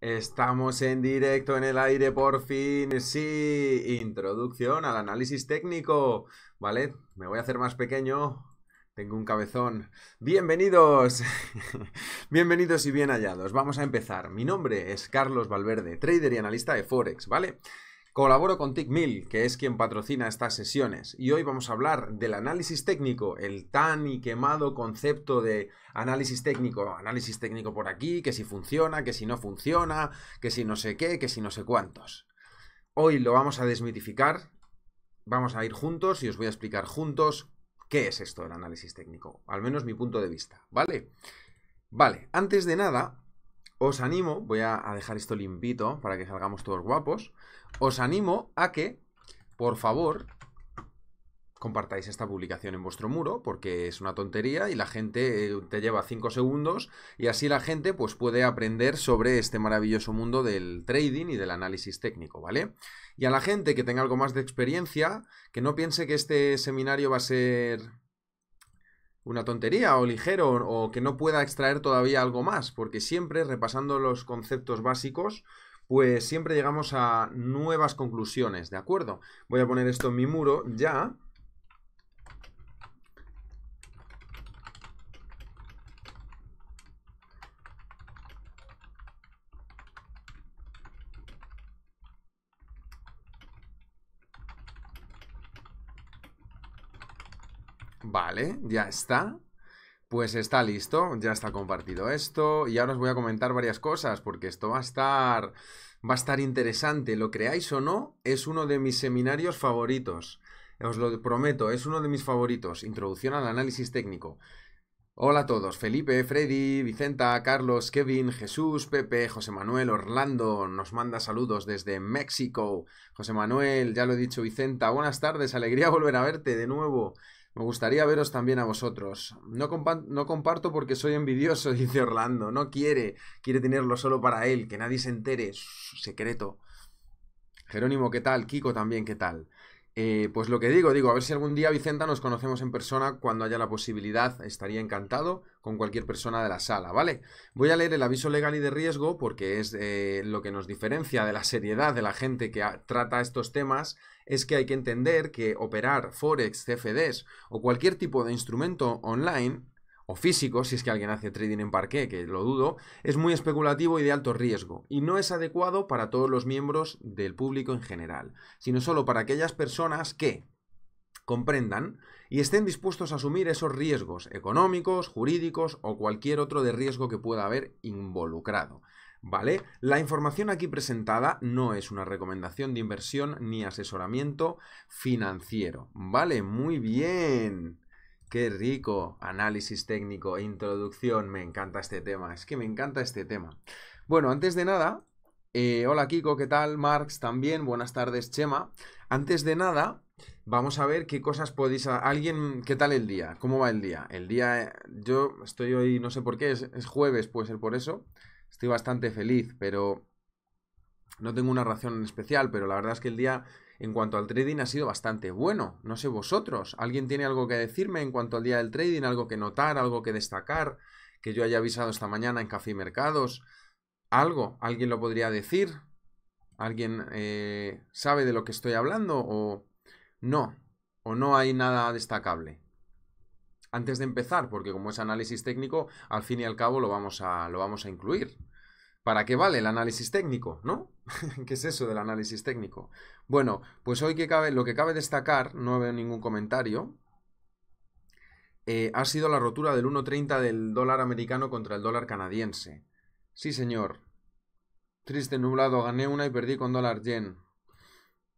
Estamos en directo en el aire por fin. Sí, introducción al análisis técnico. Vale, me voy a hacer más pequeño. Tengo un cabezón. Bienvenidos. Bienvenidos y bien hallados. Vamos a empezar. Mi nombre es Carlos Valverde, trader y analista de Forex, ¿vale? Colaboro con TickMill, que es quien patrocina estas sesiones, y hoy vamos a hablar del análisis técnico, el tan y quemado concepto de análisis técnico, análisis técnico por aquí, que si funciona, que si no funciona, que si no sé qué, que si no sé cuántos. Hoy lo vamos a desmitificar, vamos a ir juntos y os voy a explicar juntos qué es esto del análisis técnico, al menos mi punto de vista, ¿vale? Vale, antes de nada, os animo, voy a dejar esto limpito para que salgamos todos guapos os animo a que, por favor, compartáis esta publicación en vuestro muro porque es una tontería y la gente eh, te lleva 5 segundos y así la gente pues puede aprender sobre este maravilloso mundo del trading y del análisis técnico, ¿vale? Y a la gente que tenga algo más de experiencia, que no piense que este seminario va a ser una tontería o ligero o que no pueda extraer todavía algo más, porque siempre repasando los conceptos básicos pues siempre llegamos a nuevas conclusiones, ¿de acuerdo? Voy a poner esto en mi muro ya. Vale, ya está. Pues está listo, ya está compartido esto y ahora os voy a comentar varias cosas porque esto va a estar va a estar interesante, lo creáis o no, es uno de mis seminarios favoritos. Os lo prometo, es uno de mis favoritos, Introducción al análisis técnico. Hola a todos, Felipe, Freddy, Vicenta, Carlos, Kevin, Jesús, Pepe, José Manuel, Orlando, nos manda saludos desde México. José Manuel, ya lo he dicho, Vicenta, buenas tardes, alegría volver a verte de nuevo. Me gustaría veros también a vosotros. No, comparto porque soy envidioso, dice Orlando. No quiere. Quiere tenerlo solo para él, que nadie se entere. su secreto. Jerónimo, ¿qué tal? Kiko también, ¿qué tal? Eh, pues lo que digo, digo, a ver si algún día, Vicenta, nos conocemos en persona cuando haya la posibilidad. Estaría encantado con cualquier persona de la sala, ¿vale? Voy a leer el aviso legal y de riesgo porque es eh, lo que nos diferencia de la seriedad de la gente que trata estos temas. Es que hay que entender que operar Forex, CFDs o cualquier tipo de instrumento online o físico, si es que alguien hace trading en parqué, que lo dudo, es muy especulativo y de alto riesgo, y no es adecuado para todos los miembros del público en general, sino solo para aquellas personas que comprendan y estén dispuestos a asumir esos riesgos económicos, jurídicos o cualquier otro de riesgo que pueda haber involucrado. ¿Vale? La información aquí presentada no es una recomendación de inversión ni asesoramiento financiero. ¿Vale? Muy bien. Qué rico, análisis técnico, e introducción, me encanta este tema, es que me encanta este tema. Bueno, antes de nada, eh, hola Kiko, ¿qué tal? Marx también, buenas tardes Chema. Antes de nada, vamos a ver qué cosas podéis... Alguien, ¿qué tal el día? ¿Cómo va el día? El día, yo estoy hoy, no sé por qué, es, es jueves, puede ser por eso. Estoy bastante feliz, pero no tengo una razón en especial, pero la verdad es que el día en cuanto al trading ha sido bastante bueno. No sé vosotros, ¿alguien tiene algo que decirme en cuanto al día del trading? ¿Algo que notar? ¿Algo que destacar? Que yo haya avisado esta mañana en Café y Mercados. ¿Algo? ¿Alguien lo podría decir? ¿Alguien eh, sabe de lo que estoy hablando? ¿O no? ¿O no hay nada destacable? Antes de empezar, porque como es análisis técnico, al fin y al cabo lo vamos a, lo vamos a incluir. ¿Para qué vale el análisis técnico, no? ¿Qué es eso del análisis técnico? Bueno, pues hoy que lo que cabe destacar, no veo ningún comentario, eh, ha sido la rotura del 1.30 del dólar americano contra el dólar canadiense. Sí, señor. Triste nublado, gané una y perdí con dólar yen.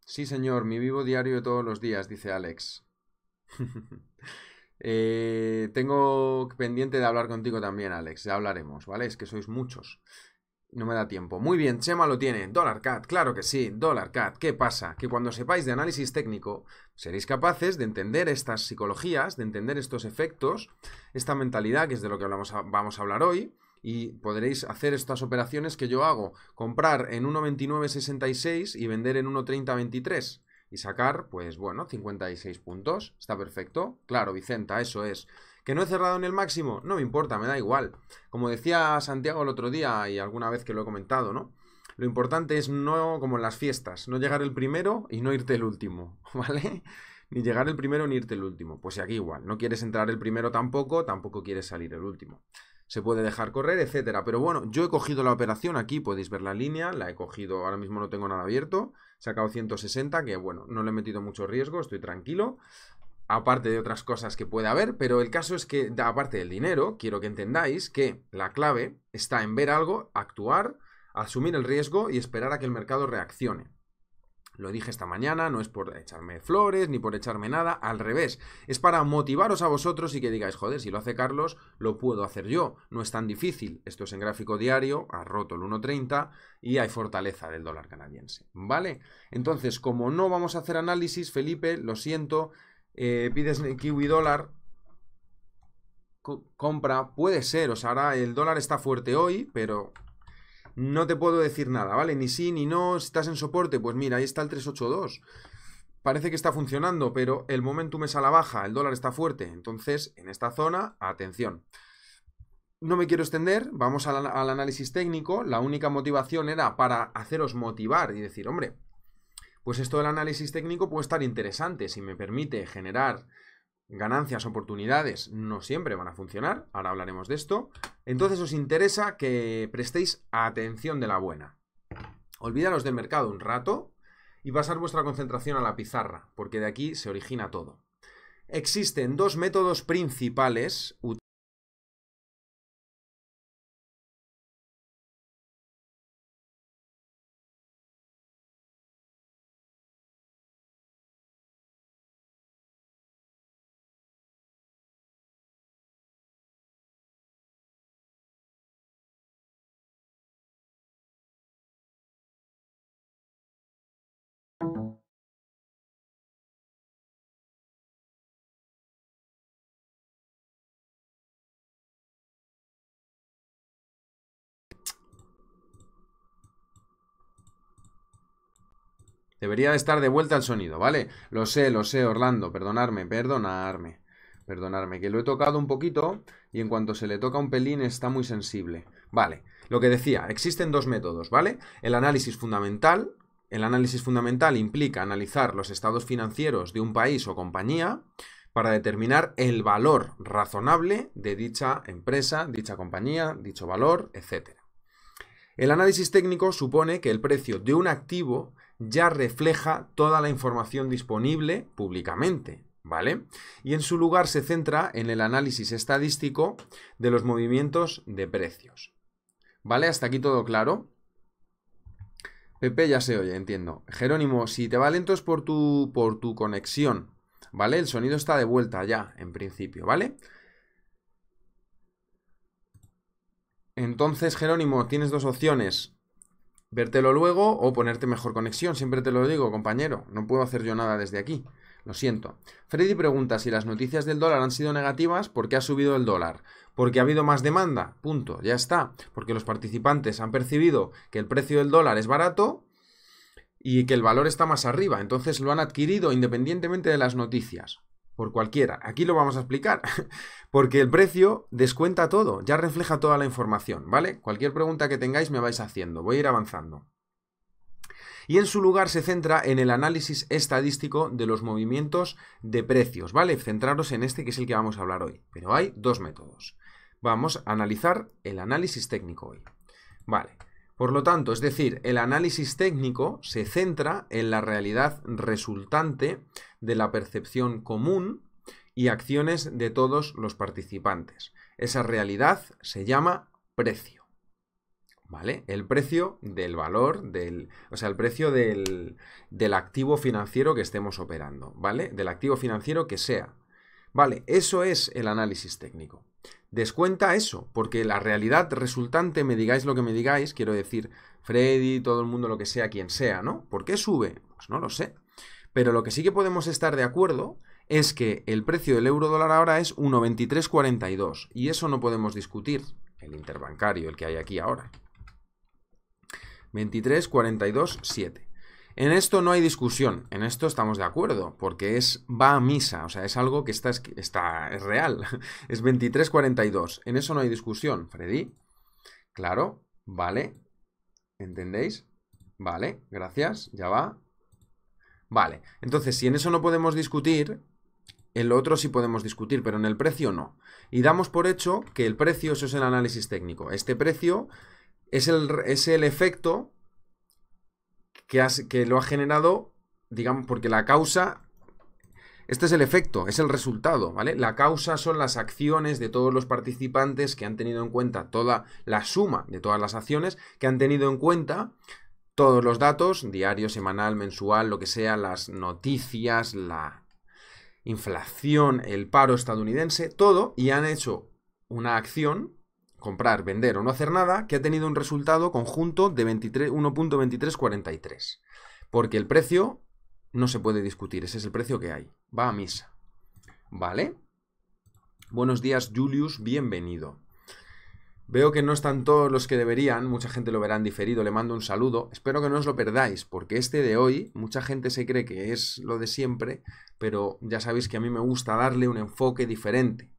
Sí, señor, mi vivo diario de todos los días, dice Alex. Eh, tengo pendiente de hablar contigo también, Alex. Ya hablaremos, ¿vale? Es que sois muchos. No me da tiempo. Muy bien, Chema lo tiene. Dólar Cat, claro que sí. Dólar Cat, ¿qué pasa? Que cuando sepáis de análisis técnico, seréis capaces de entender estas psicologías, de entender estos efectos, esta mentalidad, que es de lo que hablamos, vamos a hablar hoy, y podréis hacer estas operaciones que yo hago. Comprar en 1.29.66 y vender en 1.30.23. Y sacar, pues bueno, 56 puntos. Está perfecto. Claro, Vicenta, eso es. ¿Que no he cerrado en el máximo? No me importa, me da igual. Como decía Santiago el otro día y alguna vez que lo he comentado, ¿no? Lo importante es no, como en las fiestas, no llegar el primero y no irte el último, ¿vale? Ni llegar el primero ni irte el último. Pues aquí igual, no quieres entrar el primero tampoco, tampoco quieres salir el último. Se puede dejar correr, etcétera. Pero bueno, yo he cogido la operación aquí, podéis ver la línea, la he cogido, ahora mismo no tengo nada abierto, he sacado 160, que bueno, no le he metido mucho riesgo, estoy tranquilo aparte de otras cosas que pueda haber, pero el caso es que, aparte del dinero, quiero que entendáis que la clave está en ver algo, actuar, asumir el riesgo y esperar a que el mercado reaccione. Lo dije esta mañana, no es por echarme flores ni por echarme nada, al revés, es para motivaros a vosotros y que digáis, joder, si lo hace Carlos, lo puedo hacer yo, no es tan difícil. Esto es en gráfico diario, ha roto el 1.30 y hay fortaleza del dólar canadiense, ¿vale? Entonces, como no vamos a hacer análisis, Felipe, lo siento, eh, pides kiwi dólar, compra, puede ser, o sea, ahora el dólar está fuerte hoy, pero no te puedo decir nada, ¿vale? Ni sí ni no, si estás en soporte, pues mira, ahí está el 382. Parece que está funcionando, pero el momentum es a la baja, el dólar está fuerte, entonces en esta zona, atención. No me quiero extender, vamos al análisis técnico, la única motivación era para haceros motivar y decir, hombre, pues esto del análisis técnico puede estar interesante si me permite generar ganancias, oportunidades, no siempre van a funcionar, ahora hablaremos de esto. Entonces os interesa que prestéis atención de la buena. Olvídanos del mercado un rato y pasar vuestra concentración a la pizarra, porque de aquí se origina todo. Existen dos métodos principales Debería estar de vuelta al sonido, ¿vale? Lo sé, lo sé, Orlando. Perdonarme, perdonarme. Perdonarme, que lo he tocado un poquito y en cuanto se le toca un pelín está muy sensible. Vale, lo que decía, existen dos métodos, ¿vale? El análisis fundamental. El análisis fundamental implica analizar los estados financieros de un país o compañía para determinar el valor razonable de dicha empresa, dicha compañía, dicho valor, etc. El análisis técnico supone que el precio de un activo ya refleja toda la información disponible públicamente, ¿vale? Y en su lugar se centra en el análisis estadístico de los movimientos de precios. ¿Vale? Hasta aquí todo claro. Pepe ya se oye, entiendo. Jerónimo, si te va lento es por tu, por tu conexión, ¿vale? El sonido está de vuelta ya, en principio, ¿vale? Entonces, Jerónimo, tienes dos opciones vértelo luego o ponerte mejor conexión. Siempre te lo digo, compañero, no puedo hacer yo nada desde aquí. Lo siento. Freddy pregunta si las noticias del dólar han sido negativas porque ha subido el dólar. Porque ha habido más demanda. Punto. Ya está. Porque los participantes han percibido que el precio del dólar es barato y que el valor está más arriba. Entonces lo han adquirido independientemente de las noticias por cualquiera. Aquí lo vamos a explicar, porque el precio descuenta todo, ya refleja toda la información, ¿vale? Cualquier pregunta que tengáis me vais haciendo, voy a ir avanzando. Y en su lugar se centra en el análisis estadístico de los movimientos de precios, ¿vale? Centraros en este que es el que vamos a hablar hoy, pero hay dos métodos. Vamos a analizar el análisis técnico hoy. Vale, por lo tanto, es decir, el análisis técnico se centra en la realidad resultante de la percepción común y acciones de todos los participantes. Esa realidad se llama precio. ¿Vale? El precio del valor, del, o sea, el precio del, del activo financiero que estemos operando, ¿vale? Del activo financiero que sea. Vale, eso es el análisis técnico. Descuenta eso, porque la realidad resultante, me digáis lo que me digáis, quiero decir, Freddy, todo el mundo, lo que sea, quien sea, ¿no? ¿Por qué sube? Pues no lo sé. Pero lo que sí que podemos estar de acuerdo es que el precio del euro dólar ahora es 1,2342 y eso no podemos discutir, el interbancario, el que hay aquí ahora. 23,42,7. En esto no hay discusión, en esto estamos de acuerdo, porque es va a misa, o sea, es algo que está, está es real, es 23.42, en eso no hay discusión, Freddy. Claro, vale, ¿entendéis? Vale, gracias, ya va, Vale, entonces si en eso no podemos discutir, el otro sí podemos discutir, pero en el precio no. Y damos por hecho que el precio, eso es el análisis técnico, este precio es el, el efecto que, que lo ha generado, digamos, porque la causa este es el efecto, es el resultado, ¿vale? La causa son las acciones de todos los participantes que han tenido en cuenta toda la suma de todas las acciones, que han tenido en cuenta todos los datos, diario, semanal, mensual, lo que sea, las noticias, la inflación, el paro estadounidense, todo, y han hecho una acción, comprar, vender o no hacer nada, que ha tenido un resultado conjunto de 1.2343. Porque el precio no se puede discutir, ese es el precio que hay, va a misa. ¿Vale? Buenos días, Julius, bienvenido. Veo que no están todos los que deberían, mucha gente lo verán diferido, le mando un saludo. Espero que no os lo perdáis, porque este de hoy, mucha gente se cree que es lo de siempre, pero ya sabéis que a mí me gusta darle un enfoque diferente.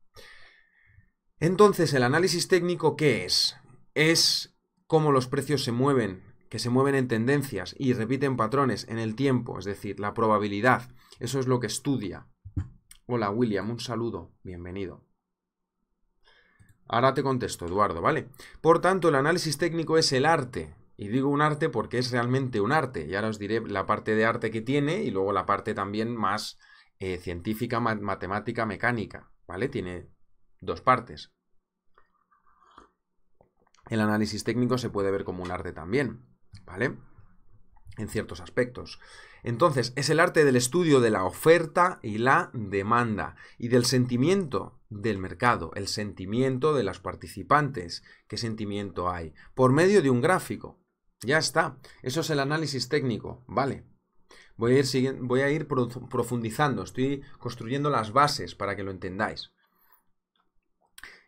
Entonces, ¿el análisis técnico qué es? Es cómo los precios se mueven, que se mueven en tendencias y repiten patrones en el tiempo, es decir, la probabilidad. Eso es lo que estudia. Hola William, un saludo, bienvenido. Ahora te contesto, Eduardo, ¿vale? Por tanto, el análisis técnico es el arte. Y digo un arte porque es realmente un arte. Y ahora os diré la parte de arte que tiene y luego la parte también más eh, científica, matemática, mecánica. ¿Vale? Tiene dos partes. El análisis técnico se puede ver como un arte también. ¿Vale? En ciertos aspectos. Entonces, es el arte del estudio de la oferta y la demanda y del sentimiento del mercado, el sentimiento de las participantes, qué sentimiento hay, por medio de un gráfico. Ya está, eso es el análisis técnico, ¿vale? Voy a ir, voy a ir profundizando, estoy construyendo las bases para que lo entendáis.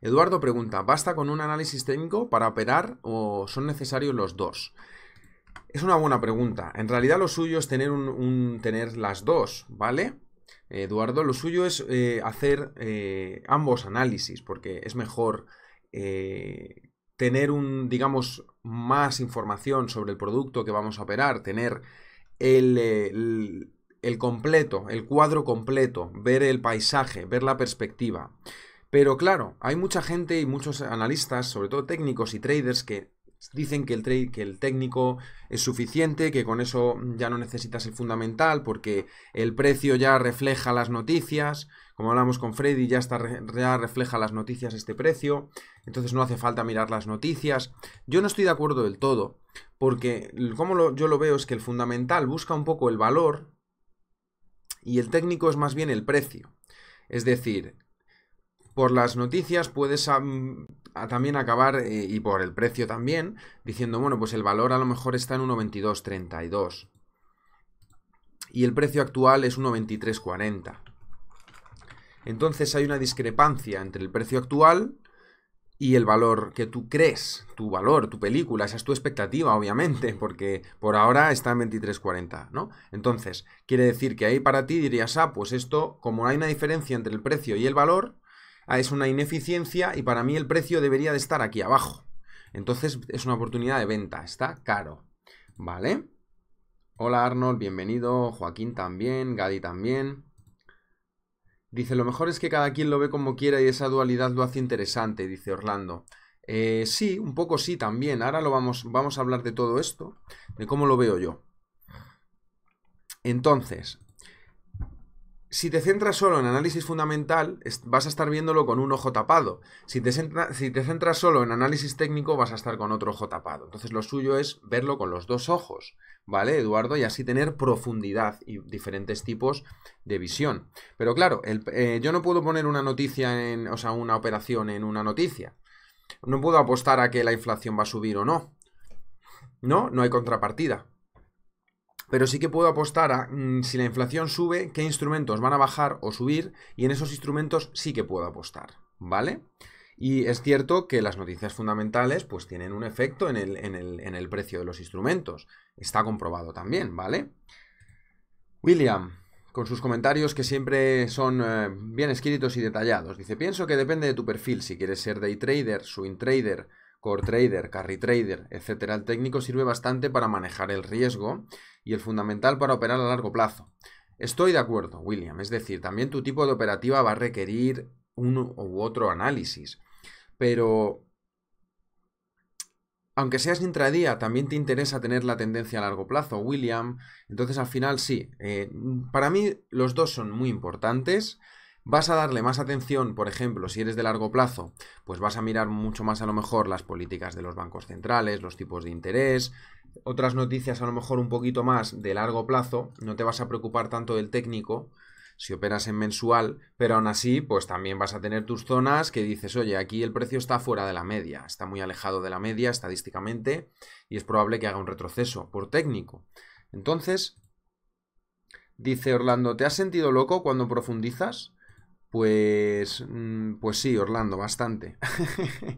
Eduardo pregunta, ¿basta con un análisis técnico para operar o son necesarios los dos? Es una buena pregunta. En realidad lo suyo es tener, tener las dos, ¿vale? Eduardo, lo suyo es eh, hacer eh, ambos análisis, porque es mejor eh, tener un, digamos, más información sobre el producto que vamos a operar, tener el completo, el cuadro completo, ver el paisaje, ver la perspectiva. Pero claro, hay mucha gente y muchos analistas, sobre todo técnicos y traders, que dicen que el, que el técnico es suficiente, que con eso ya no necesitas el fundamental porque el precio ya refleja las noticias, como hablamos con Freddy, ya, está, refleja las noticias este precio, entonces no hace falta mirar las noticias. Yo no estoy de acuerdo del todo, porque como yo lo veo es que el fundamental busca un poco el valor y el técnico es más bien el precio. Es decir, por las noticias puedes también acabar, eh, y por el precio también, diciendo, bueno, pues el valor a lo mejor está en 1.22.32 y el precio actual es 1.23.40. Entonces hay una discrepancia entre el precio actual y el valor que tú crees, tu valor, tu película, esa es tu expectativa, obviamente, porque por ahora está en 23.40, ¿no? Entonces, quiere decir que ahí para ti dirías, ah, pues esto, como hay una diferencia entre el precio y el valor, Ah, es una ineficiencia y para mí el precio debería de estar aquí abajo. Entonces es una oportunidad de venta, está caro. ¿Vale? Hola Arnold, bienvenido. Joaquín también, Gadi también. Dice, lo mejor es que cada quien lo ve como quiera y esa dualidad lo hace interesante, dice Orlando. Eh, sí, un poco sí también. Ahora lo vamos, vamos a hablar de todo esto, de cómo lo veo yo. Entonces, si te centras solo en análisis fundamental, vas a estar viéndolo con un ojo tapado. Si te, centras solo en análisis técnico, vas a estar con otro ojo tapado. Entonces lo suyo es verlo con los dos ojos, ¿vale, Eduardo? Y así tener profundidad y diferentes tipos de visión. Pero claro, eh, yo no puedo poner una noticia, en, sea, una operación en una noticia. No puedo apostar a que la inflación va a subir o no. No, no hay contrapartida pero sí que puedo apostar a mm, si la inflación sube, qué instrumentos van a bajar o subir, y en esos instrumentos sí que puedo apostar, ¿vale? Y es cierto que las noticias fundamentales pues tienen un efecto en el, precio de los instrumentos. Está comprobado también, ¿vale? William, con sus comentarios que siempre son eh, bien escritos y detallados, dice, pienso que depende de tu perfil, si quieres ser day trader, swing trader, core trader, carry trader, etc. El técnico sirve bastante para manejar el riesgo y el fundamental para operar a largo plazo. Estoy de acuerdo, William, es decir, también tu tipo de operativa va a requerir uno u otro análisis, pero aunque seas intradía, también te interesa tener la tendencia a largo plazo, William. Entonces, al final, sí. Eh, para mí, los dos son muy importantes. Vas a darle más atención, por ejemplo, si eres de largo plazo, pues vas a mirar mucho más a lo mejor las políticas de los bancos centrales, los tipos de interés, otras noticias a lo mejor un poquito más de largo plazo, no te vas a preocupar tanto del técnico si operas en mensual, pero aún así, pues también vas a tener tus zonas que dices, oye, aquí el precio está fuera de la media, está muy alejado de la media estadísticamente y es probable que haga un retroceso por técnico. Entonces, dice Orlando, ¿te has sentido loco cuando profundizas? Pues, mm, pues sí, Orlando, bastante.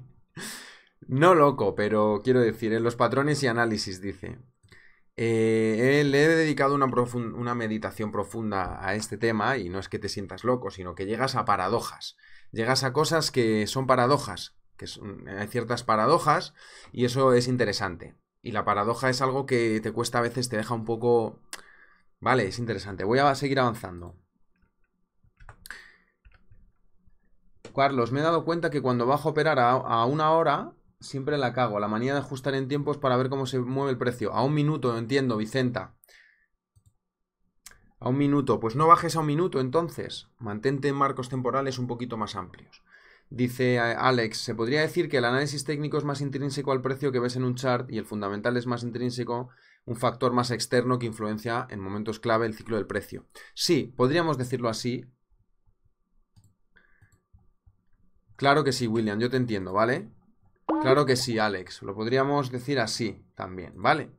no loco, pero quiero decir, en los patrones y análisis dice, eh, le he dedicado una, meditación profunda a este tema y no es que te sientas loco, sino que llegas a paradojas. Llegas a cosas que son paradojas, que hay ciertas paradojas y eso es interesante. Y la paradoja es algo que te cuesta a veces, te deja un poco... Vale, es interesante. Voy a seguir avanzando. Carlos, me he dado cuenta que cuando bajo a operar a, a una hora, siempre la cago. La manía de ajustar en tiempos para ver cómo se mueve el precio. A un minuto, entiendo, Vicenta. A un minuto. Pues no bajes a un minuto, entonces. Mantente en marcos temporales un poquito más amplios. Dice eh, Alex, se podría decir que el análisis técnico es más intrínseco al precio que ves en un chart y el fundamental es más intrínseco, un factor más externo que influencia en momentos clave el ciclo del precio. Sí, podríamos decirlo así, Claro que sí, William, yo te entiendo, ¿vale? Claro que sí, Alex. Lo podríamos decir así también, ¿vale?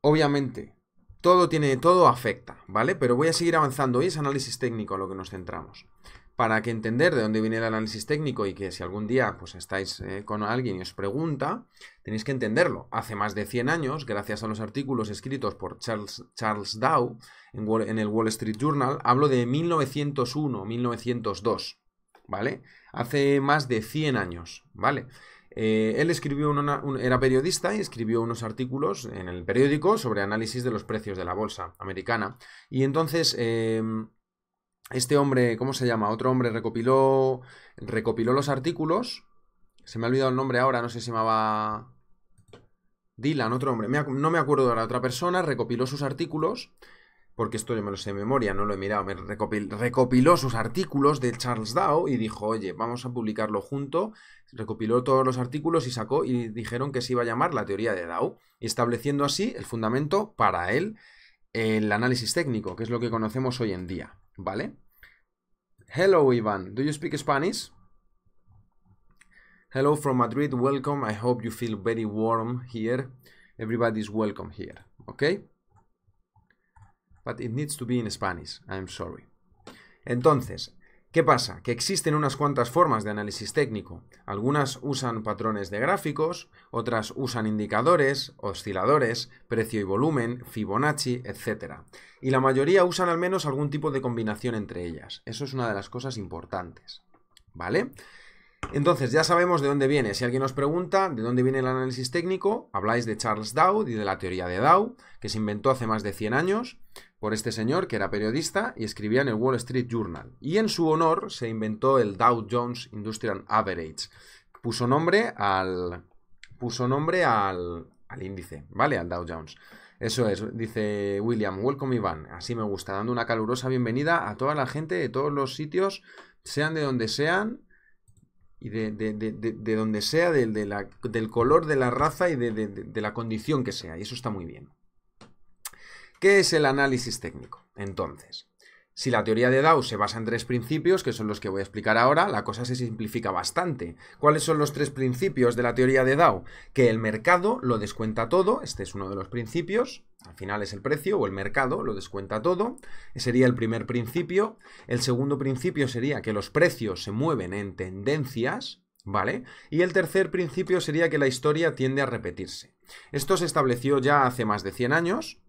Obviamente, todo tiene, todo afecta, ¿vale? Pero voy a seguir avanzando. Hoy es análisis técnico a lo que nos centramos. Para que entender de dónde viene el análisis técnico y que si algún día pues estáis eh, con alguien y os pregunta, tenéis que entenderlo. Hace más de 100 años, gracias a los artículos escritos por Charles, Dow en, en el Wall Street Journal, hablo de 1901, 1902. ¿vale? Hace más de 100 años, ¿vale? Eh, él escribió era periodista y escribió unos artículos en el periódico sobre análisis de los precios de la bolsa americana. Y entonces em, este hombre, ¿cómo se llama? Otro hombre recopiló, recopiló los artículos. Se me ha olvidado el nombre ahora, no sé si llamaba Dylan, otro hombre. no me acuerdo de la otra persona, recopiló sus artículos porque esto yo me lo sé de memoria, no lo he mirado, me recopiló sus artículos de Charles Dow y dijo, oye, vamos a publicarlo junto, recopiló todos los artículos y sacó y dijeron que se iba a llamar la teoría de Dow, estableciendo así el fundamento para él, el análisis técnico, que es lo que conocemos hoy en día, ¿vale? Hello Iván, do you speak Spanish? Hello from Madrid, welcome, I hope you feel very warm here, everybody is welcome here, ¿ok? but it needs to be in Spanish, I'm sorry. Entonces, ¿qué pasa? Que existen unas cuantas formas de análisis técnico. Algunas usan patrones de gráficos, otras usan indicadores, osciladores, precio y volumen, Fibonacci, etc. Y la mayoría usan al menos algún tipo de combinación entre ellas. Eso es una de las cosas importantes. ¿Vale? Entonces, ya sabemos de dónde viene. Si alguien nos pregunta de dónde viene el análisis técnico, habláis de Charles Dow y de la teoría de Dow, que se inventó hace más de 100 años por este señor que era periodista y escribía en el Wall Street Journal. Y en su honor se inventó el Dow Jones Industrial Average. Puso nombre al. Puso nombre al, al índice, ¿vale? Al Dow Jones. Eso es, dice William, welcome Iván. Así me gusta, dando una calurosa bienvenida a toda la gente de todos los sitios, sean de donde sean, y de, donde sea, del color, de la raza y de la condición que sea. Y eso está muy bien. ¿Qué es el análisis técnico? Entonces, si la teoría de Dow se basa en tres principios, que son los que voy a explicar ahora, la cosa se simplifica bastante. ¿Cuáles son los tres principios de la teoría de Dow? Que el mercado lo descuenta todo, este es uno de los principios, al final es el precio o el mercado, lo descuenta todo, ese sería el primer principio. El segundo principio sería que los precios se mueven en tendencias, ¿vale? Y el tercer principio sería que la historia tiende a repetirse. Esto se estableció ya hace más de 100 años,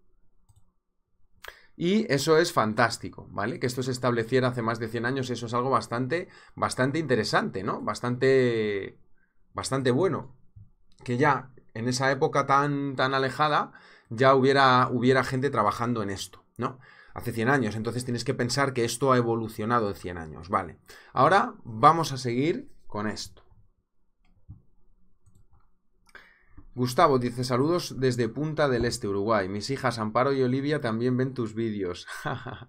y eso es fantástico, ¿vale? Que esto se estableciera hace más de 100 años, eso es algo bastante, bastante interesante, ¿no? Bastante, bastante bueno. Que ya en esa época tan, tan alejada ya hubiera, hubiera gente trabajando en esto, ¿no? Hace 100 años, entonces tienes que pensar que esto ha evolucionado en 100 años, ¿vale? Ahora vamos a seguir con esto. Gustavo dice saludos desde Punta del Este, Uruguay. Mis hijas Amparo y Olivia también ven tus vídeos.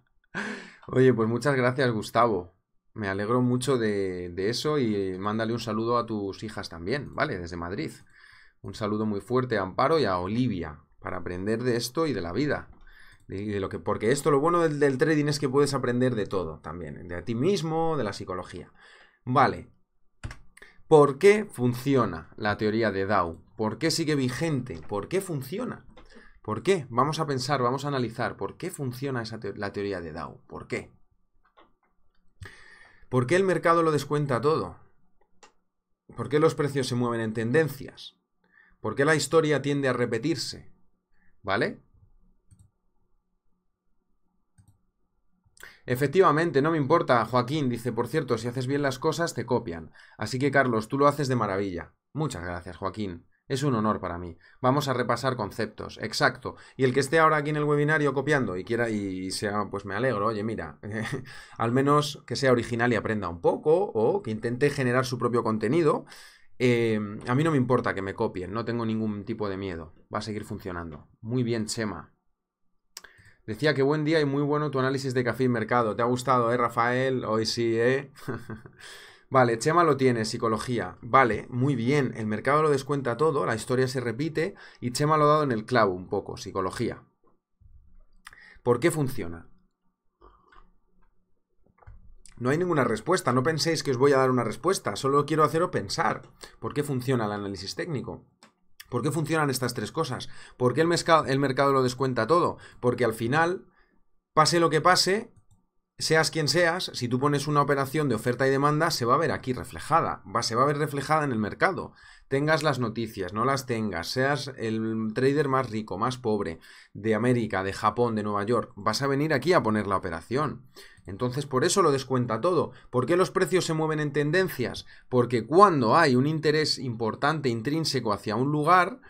Oye, pues muchas gracias Gustavo. Me alegro mucho de, eso y mándale un saludo a tus hijas también, ¿vale? Desde Madrid. Un saludo muy fuerte a Amparo y a Olivia para aprender de esto y de la vida. y de lo que, porque esto, lo bueno del, del trading es que puedes aprender de todo también, de ti mismo, de la psicología. Vale. ¿Por qué funciona la teoría de Dow? ¿Por qué sigue vigente? ¿Por qué funciona? ¿Por qué? Vamos a pensar, vamos a analizar por qué funciona esa la teoría de Dow. ¿Por qué? ¿Por qué el mercado lo descuenta todo? ¿Por qué los precios se mueven en tendencias? ¿Por qué la historia tiende a repetirse? ¿Vale? Efectivamente, no me importa, Joaquín dice, por cierto, si haces bien las cosas, te copian. Así que, Carlos, tú lo haces de maravilla. Muchas gracias, Joaquín. Es un honor para mí. Vamos a repasar conceptos. Exacto. Y el que esté ahora aquí en el webinario copiando y quiera y sea, pues me alegro, oye, mira, al menos que sea original y aprenda un poco o que intente generar su propio contenido. Em, a mí no me importa que me copien, no tengo ningún tipo de miedo. Va a seguir funcionando. Muy bien, Chema. Decía que buen día y muy bueno tu análisis de café y mercado. ¿Te ha gustado, eh, Rafael? Hoy sí, eh. Vale, Chema lo tiene, psicología. Vale, muy bien, el mercado lo descuenta todo, la historia se repite y Chema lo ha dado en el clavo un poco, psicología. ¿Por qué funciona? No hay ninguna respuesta, no penséis que os voy a dar una respuesta, solo quiero haceros pensar. ¿Por qué funciona el análisis técnico? ¿Por qué funcionan estas tres cosas? ¿Por qué el mercado, el mercado lo descuenta todo? Porque al final, pase lo que pase, seas quien seas, si tú pones una operación de oferta y demanda, se va a ver aquí reflejada, va, se va a ver reflejada en el mercado. Tengas las noticias, no las tengas, seas el trader más rico, más pobre, de América, de Japón, de Nueva York, vas a venir aquí a poner la operación. Entonces por eso lo descuenta todo. ¿Por qué los precios se mueven en tendencias? Porque cuando hay un interés importante intrínseco hacia un lugar,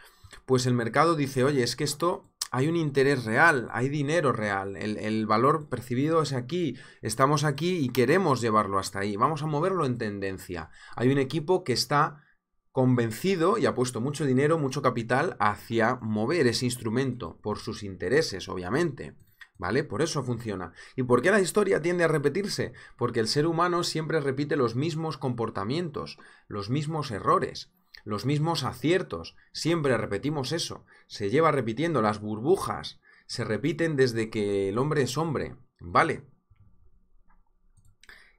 pues el mercado dice, oye, es que esto hay un interés real, hay dinero real, el, valor percibido es aquí, estamos aquí y queremos llevarlo hasta ahí, vamos a moverlo en tendencia. Hay un equipo que está convencido y ha puesto mucho dinero, mucho capital hacia mover ese instrumento, por sus intereses, obviamente. ¿Vale? Por eso funciona. ¿Y por qué la historia tiende a repetirse? Porque el ser humano siempre repite los mismos comportamientos, los mismos errores los mismos aciertos. Siempre repetimos eso se lleva repitiendo, las burbujas se repiten desde que el hombre es hombre, ¿vale?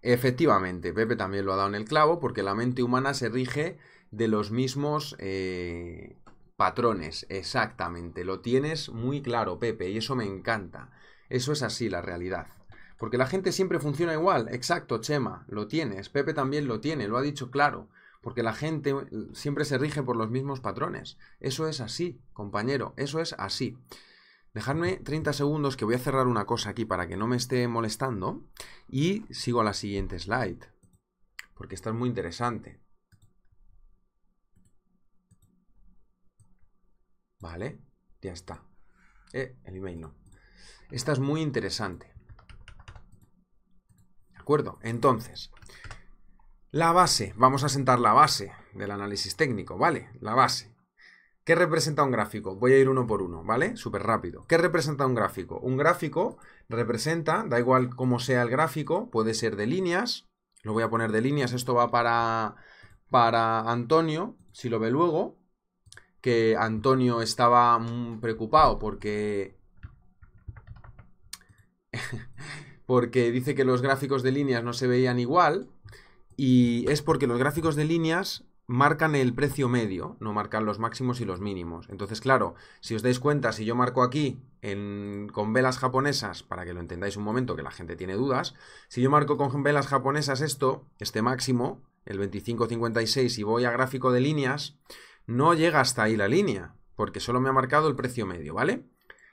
Efectivamente, Pepe también lo ha dado en el clavo porque la mente humana se rige de los mismos eh, patrones, exactamente, lo tienes muy claro, Pepe, y eso me encanta, eso es así la realidad. Porque la gente siempre funciona igual, exacto, Chema, lo tienes, Pepe también lo tiene, lo ha dicho claro porque la gente mm, siempre se rige por los mismos patrones. Eso es así, compañero, eso es así. Dejadme 30 segundos que voy a cerrar una cosa aquí para que no me esté molestando y sigo a la siguiente slide, porque esta es muy interesante. Vale, ya está. Eh, el email no. Esta es muy interesante. ¿De acuerdo? Entonces, la base, vamos a sentar la base del análisis técnico, ¿vale? La base. ¿Qué representa un gráfico? Voy a ir uno por uno, ¿vale? Súper rápido. ¿Qué representa un gráfico? Un gráfico representa, da igual cómo sea el gráfico, puede ser de líneas, lo voy a poner de líneas, esto va para, para Antonio, si lo ve luego, que Antonio estaba mm, preocupado porque... porque dice que los gráficos de líneas no se veían igual, y es porque los gráficos de líneas marcan el precio medio, no marcan los máximos y los mínimos. Entonces, claro, si os dais cuenta, si yo marco aquí con velas japonesas, para que lo entendáis un momento, que la gente tiene dudas, si yo marco con velas japonesas esto, este máximo, el 25.56, y voy a gráfico de líneas, no llega hasta ahí la línea, porque solo me ha marcado el precio medio, ¿vale?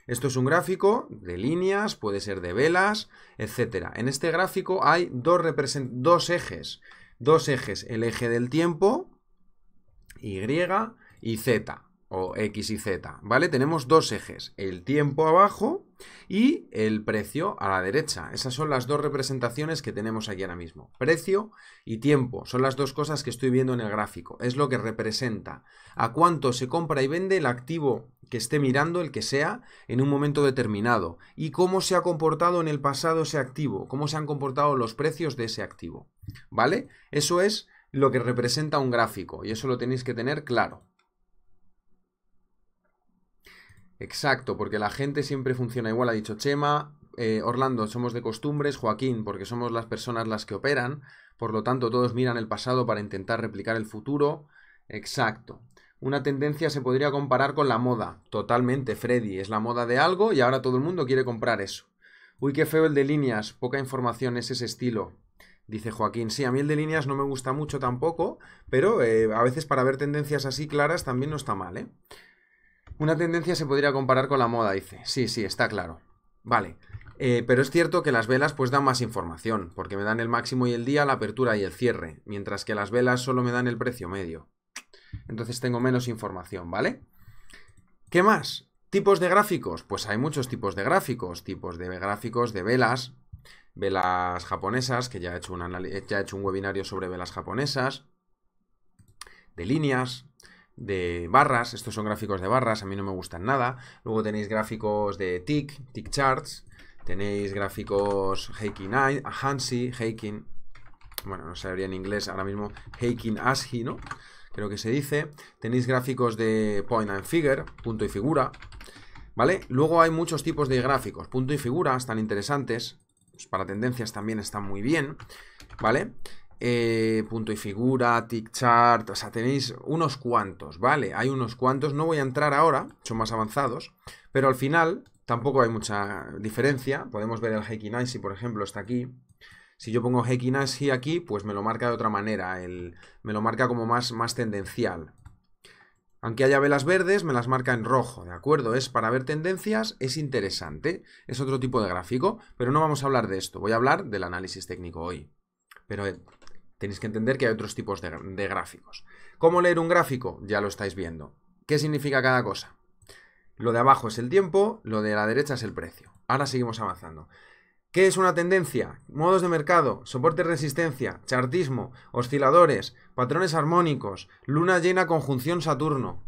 Esto es un gráfico de líneas, puede ser de velas, etc. En este gráfico hay dos, dos ejes. Dos ejes, el eje del tiempo, Y y Z, o X y Z, ¿vale? Tenemos dos ejes, el tiempo abajo y el precio a la derecha. Esas son las dos representaciones que tenemos aquí ahora mismo. Precio y tiempo son las dos cosas que estoy viendo en el gráfico. Es lo que representa a cuánto se compra y vende el activo que esté mirando, el que sea, en un momento determinado, y cómo se ha comportado en el pasado ese activo, cómo se han comportado los precios de ese activo. ¿Vale? Eso es lo que representa un gráfico, y eso lo tenéis que tener claro. Exacto, porque la gente siempre funciona igual, ha dicho Chema, eh, Orlando, somos de costumbres, Joaquín, porque somos las personas las que operan, por lo tanto todos miran el pasado para intentar replicar el futuro. Exacto. Una tendencia se podría comparar con la moda. Totalmente, Freddy. Es la moda de algo y ahora todo el mundo quiere comprar eso. Uy, qué feo el de líneas. Poca información es ese estilo. Dice Joaquín, sí, a mí el de líneas no me gusta mucho tampoco, pero eh, a veces para ver tendencias así claras también no está mal, ¿eh? Una tendencia se podría comparar con la moda, dice. Sí, sí, está claro. Vale, eh, pero es cierto que las velas pues dan más información, porque me dan el máximo y el día, la apertura y el cierre, mientras que las velas solo me dan el precio medio. Entonces tengo menos información, ¿vale? ¿Qué más? ¿Tipos de gráficos? Pues hay muchos tipos de gráficos, tipos de gráficos de velas, velas japonesas, que ya he hecho, un he hecho un webinario sobre velas japonesas, de líneas, de barras, estos son gráficos de barras, a mí no me gustan nada. Luego tenéis gráficos de tick, tick charts, tenéis gráficos Heikin Hansi, Heikin, bueno, no sabría en inglés ahora mismo, Heikin Ashi, ¿no? creo que se dice. Tenéis gráficos de point and figure, punto y figura, ¿vale? Luego hay muchos tipos de gráficos, punto y figura, están interesantes, pues para tendencias también están muy bien, ¿vale? Eh, punto y figura, tick chart, o sea, tenéis unos cuantos, ¿vale? Hay unos cuantos, no voy a entrar ahora, son más avanzados, pero al final tampoco hay mucha diferencia, podemos ver el Heikin-Ai, y por ejemplo, está aquí, si yo pongo y aquí, pues me lo marca de otra manera, me lo marca como más, más tendencial. Aunque haya velas verdes, me las marca en rojo, ¿de acuerdo? Es para ver tendencias, es interesante, es otro tipo de gráfico, pero no vamos a hablar de esto, voy a hablar del análisis técnico hoy. Pero eh, tenéis que entender que hay otros tipos de gráficos. ¿Cómo leer un gráfico? Ya lo estáis viendo. ¿Qué significa cada cosa? Lo de abajo es el tiempo, lo de la derecha es el precio. Ahora seguimos avanzando. ¿Qué es una tendencia? Modos de mercado, soporte resistencia, chartismo, osciladores, patrones armónicos, luna llena conjunción Saturno.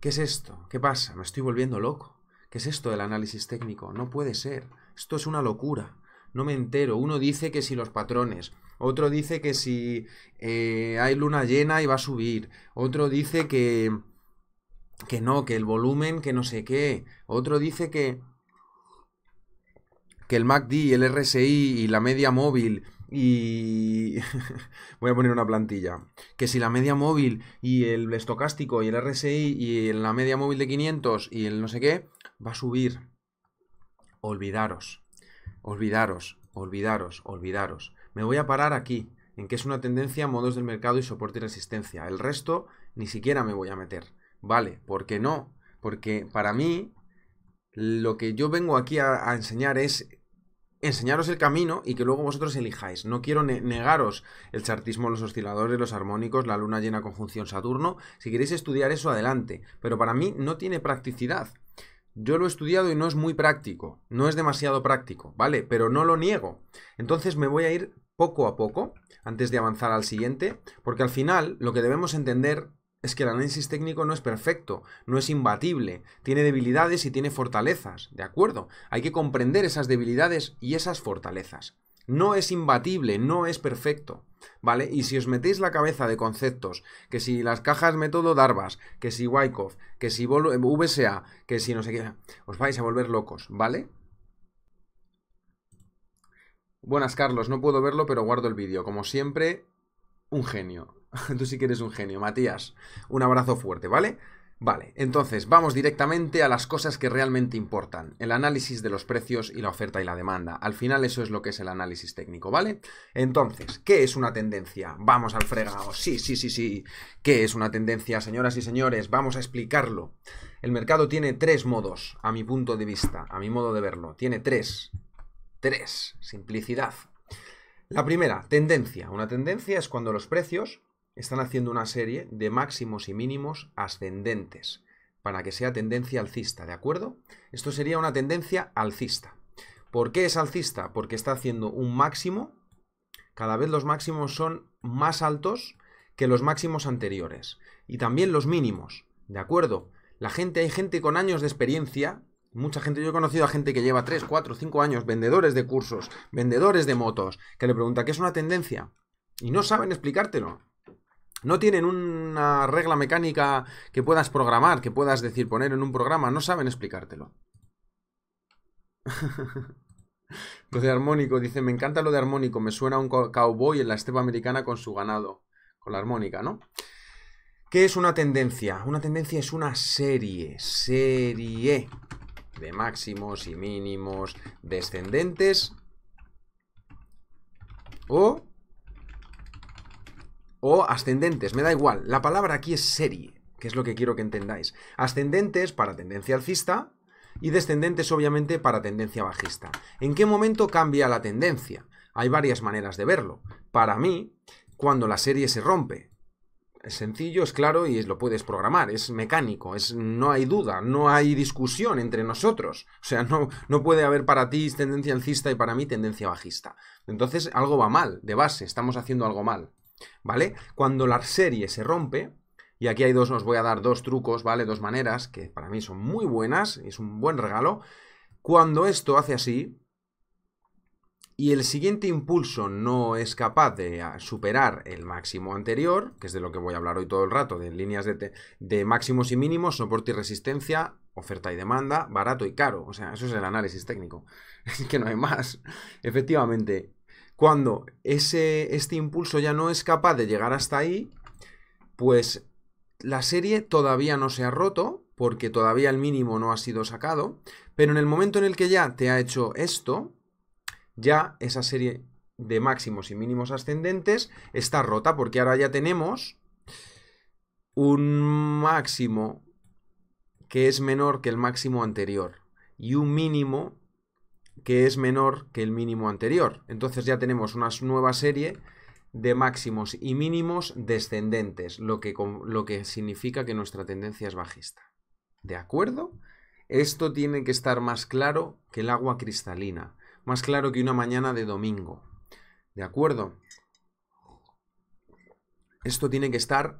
¿Qué es esto? ¿Qué pasa? Me estoy volviendo loco. ¿Qué es esto del análisis técnico? No puede ser. Esto es una locura. No me entero. Uno dice que si los patrones, otro dice que si eh, hay luna llena y va a subir, otro dice que que no, que el volumen, que no sé qué, otro dice que que el MACD, y el RSI y la media móvil y voy a poner una plantilla que si la media móvil y el estocástico y el RSI y la media móvil de 500 y el no sé qué va a subir olvidaros olvidaros olvidaros olvidaros me voy a parar aquí en que es una tendencia modos del mercado y soporte y resistencia el resto ni siquiera me voy a meter vale ¿Por qué no porque para mí lo que yo vengo aquí a enseñar es enseñaros el camino y que luego vosotros elijáis. No quiero negaros el chartismo, los osciladores, los armónicos, la luna llena conjunción Saturno. Si queréis estudiar eso, adelante. Pero para mí no tiene practicidad. Yo lo he estudiado y no es muy práctico, no es demasiado práctico, ¿vale? Pero no lo niego. Entonces me voy a ir poco a poco, antes de avanzar al siguiente, porque al final lo que debemos entender es que el análisis técnico no es perfecto, no es imbatible, tiene debilidades y tiene fortalezas, ¿de acuerdo? Hay que comprender esas debilidades y esas fortalezas. No es imbatible, no es perfecto, ¿vale? Y si os metéis la cabeza de conceptos, que si las cajas método Darvas, que si Wyckoff, que si VSA, que si no sé qué, os vais a volver locos, ¿vale? Buenas, Carlos, no puedo verlo, pero guardo el vídeo. Como siempre, un genio. Tú sí que eres un genio, Matías. Un abrazo fuerte, ¿vale? Vale, entonces vamos directamente a las cosas que realmente importan, el análisis de los precios y la oferta y la demanda. Al final eso es lo que es el análisis técnico, ¿vale? Entonces, ¿qué es una tendencia? Vamos al fregado. Sí, sí, sí, sí. ¿Qué es una tendencia, señoras y señores? Vamos a explicarlo. El mercado tiene tres modos, a mi punto de vista, a mi modo de verlo. Tiene tres. Tres. Simplicidad. La primera, tendencia. Una tendencia es cuando los precios están haciendo una serie de máximos y mínimos ascendentes para que sea tendencia alcista, ¿de acuerdo? Esto sería una tendencia alcista. ¿Por qué es alcista? Porque está haciendo un máximo, cada vez los máximos son más altos que los máximos anteriores y también los mínimos, ¿de acuerdo? La gente, hay gente con años de experiencia, mucha gente, yo he conocido a gente que lleva 3, 4, 5 años, vendedores de cursos, vendedores de motos, que le pregunta qué es una tendencia y no saben explicártelo. No tienen una regla mecánica que puedas programar, que puedas decir poner en un programa, no saben explicártelo. lo de armónico, dice, me encanta lo de armónico, me suena a un cowboy en la estepa americana con su ganado, con la armónica, ¿no? ¿Qué es una tendencia? Una tendencia es una serie, serie de máximos y mínimos descendentes o o ascendentes, me da igual. La palabra aquí es serie, que es lo que quiero que entendáis. Ascendentes para tendencia alcista y descendentes obviamente para tendencia bajista. ¿En qué momento cambia la tendencia? Hay varias maneras de verlo. Para mí, cuando la serie se rompe. Es sencillo, es claro y lo puedes programar, es mecánico, es, no hay duda, no hay discusión entre nosotros. O sea, no, no puede haber para ti tendencia alcista y para mí tendencia bajista. Entonces algo va mal, de base, estamos haciendo algo mal. ¿vale? Cuando la serie se rompe, y aquí hay dos, os voy a dar dos trucos, ¿vale? Dos maneras que para mí son muy buenas, es un buen regalo. Cuando esto hace así, y el siguiente impulso no es capaz de ah, superar el máximo anterior, que es de lo que voy a hablar hoy todo el rato, de líneas de, de, máximos y mínimos, soporte y resistencia, oferta y demanda, barato y caro. O sea, eso es el análisis técnico. Es que no hay más. Efectivamente, cuando ese, este impulso ya no es capaz de llegar hasta ahí, pues la serie todavía no se ha roto, porque todavía el mínimo no ha sido sacado, pero en el momento en el que ya te ha hecho esto, ya esa serie de máximos y mínimos ascendentes está rota, porque ahora ya tenemos un máximo que es menor que el máximo anterior y un mínimo que es menor que el mínimo anterior. Entonces ya tenemos una nueva serie de máximos y mínimos descendentes, lo que, lo que significa que nuestra tendencia es bajista. ¿De acuerdo? Esto tiene que estar más claro que el agua cristalina, más claro que una mañana de domingo. ¿De acuerdo? Esto tiene que estar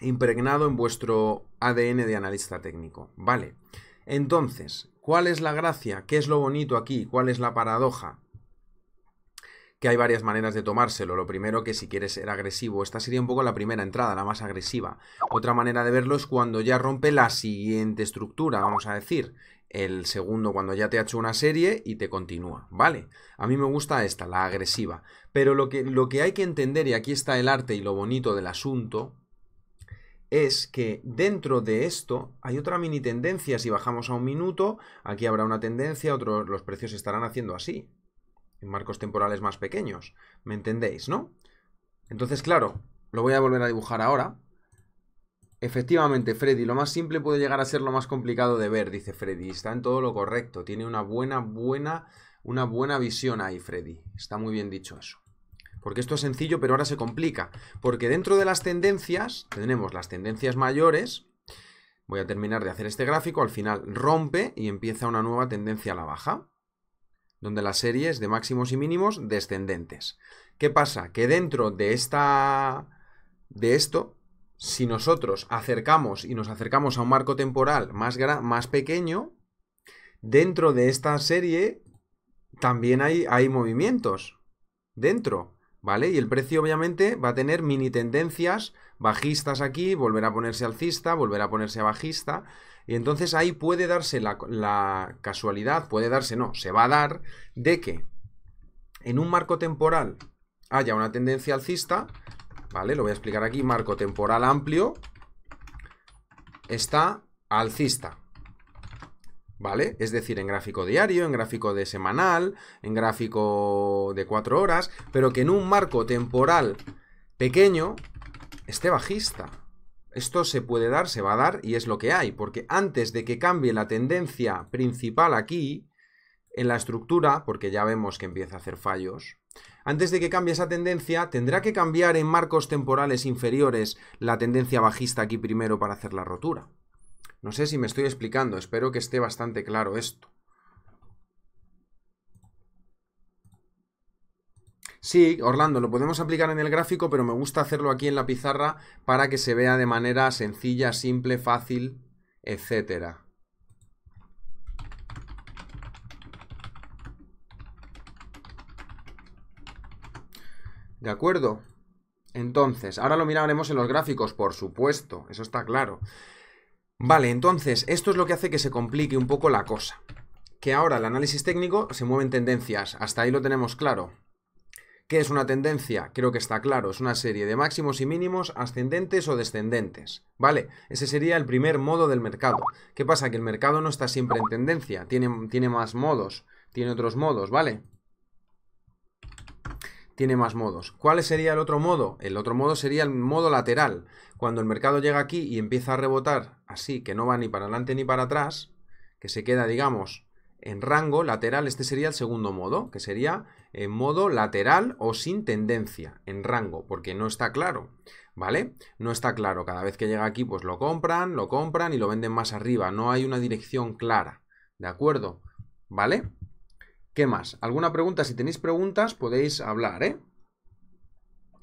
impregnado en vuestro ADN de analista técnico. Vale. Entonces, ¿Cuál es la gracia? ¿Qué es lo bonito aquí? ¿Cuál es la paradoja? Que hay varias maneras de tomárselo. Lo primero que si quieres ser agresivo, esta sería un poco la primera entrada, la más agresiva. Otra manera de verlo es cuando ya rompe la siguiente estructura, vamos a decir. El segundo cuando ya te ha hecho una serie y te continúa. Vale, a mí me gusta esta, la agresiva. Pero lo que, lo que hay que entender, y aquí está el arte y lo bonito del asunto, es que dentro de esto hay otra mini tendencia. Si bajamos a un minuto, aquí habrá una tendencia, otros los precios estarán haciendo así, en marcos temporales más pequeños. ¿Me entendéis, no? Entonces, claro, lo voy a volver a dibujar ahora. Efectivamente, Freddy, lo más simple puede llegar a ser lo más complicado de ver, dice Freddy. Está en todo lo correcto. Tiene una buena, buena, una buena visión ahí, Freddy. Está muy bien dicho eso. Porque esto es sencillo, pero ahora se complica. Porque dentro de las tendencias, tenemos las tendencias mayores. Voy a terminar de hacer este gráfico. Al final rompe y empieza una nueva tendencia a la baja. Donde las series de máximos y mínimos descendentes. ¿Qué pasa? Que dentro de esta... De esto, si nosotros acercamos y nos acercamos a un marco temporal más, más pequeño, dentro de esta serie también hay, hay movimientos. Dentro. ¿vale? Y el precio obviamente va a tener mini tendencias, bajistas aquí, volver a ponerse alcista, volver a ponerse bajista, y entonces ahí puede darse la, la casualidad, puede darse, no, se va a dar de que en un marco temporal haya una tendencia alcista, ¿vale? Lo voy a explicar aquí, marco temporal amplio, está alcista, ¿vale? Es decir, en gráfico diario, en gráfico de semanal, en gráfico de cuatro horas, pero que en un marco temporal pequeño esté bajista. Esto se puede dar, se va a dar y es lo que hay, porque antes de que cambie la tendencia principal aquí, en la estructura, porque ya vemos que empieza a hacer fallos, antes de que cambie esa tendencia, tendrá que cambiar en marcos temporales inferiores la tendencia bajista aquí primero para hacer la rotura. No sé si me estoy explicando, espero que esté bastante claro esto. Sí, Orlando, lo podemos aplicar en el gráfico, pero me gusta hacerlo aquí en la pizarra para que se vea de manera sencilla, simple, fácil, etcétera. ¿De acuerdo? Entonces, ahora lo miraremos en los gráficos, por supuesto, eso está claro. Vale, entonces, esto es lo que hace que se complique un poco la cosa. Que ahora el análisis técnico se mueve en tendencias, hasta ahí lo tenemos claro. ¿Qué es una tendencia? Creo que está claro, es una serie de máximos y mínimos ascendentes o descendentes, ¿vale? Ese sería el primer modo del mercado. ¿Qué pasa? Que el mercado no está siempre en tendencia, tiene, tiene más modos, tiene otros modos, ¿vale? tiene más modos. ¿Cuál sería el otro modo? El otro modo sería el modo lateral. Cuando el mercado llega aquí y empieza a rebotar así, que no va ni para adelante ni para atrás, que se queda, digamos, en rango lateral, este sería el segundo modo, que sería en eh, modo lateral o sin tendencia, en rango, porque no está claro, ¿vale? No está claro, cada vez que llega aquí pues lo compran, lo compran y lo venden más arriba, no hay una dirección clara, ¿de acuerdo? ¿Vale? ¿Qué más? ¿Alguna pregunta? Si tenéis preguntas, podéis hablar, ¿eh?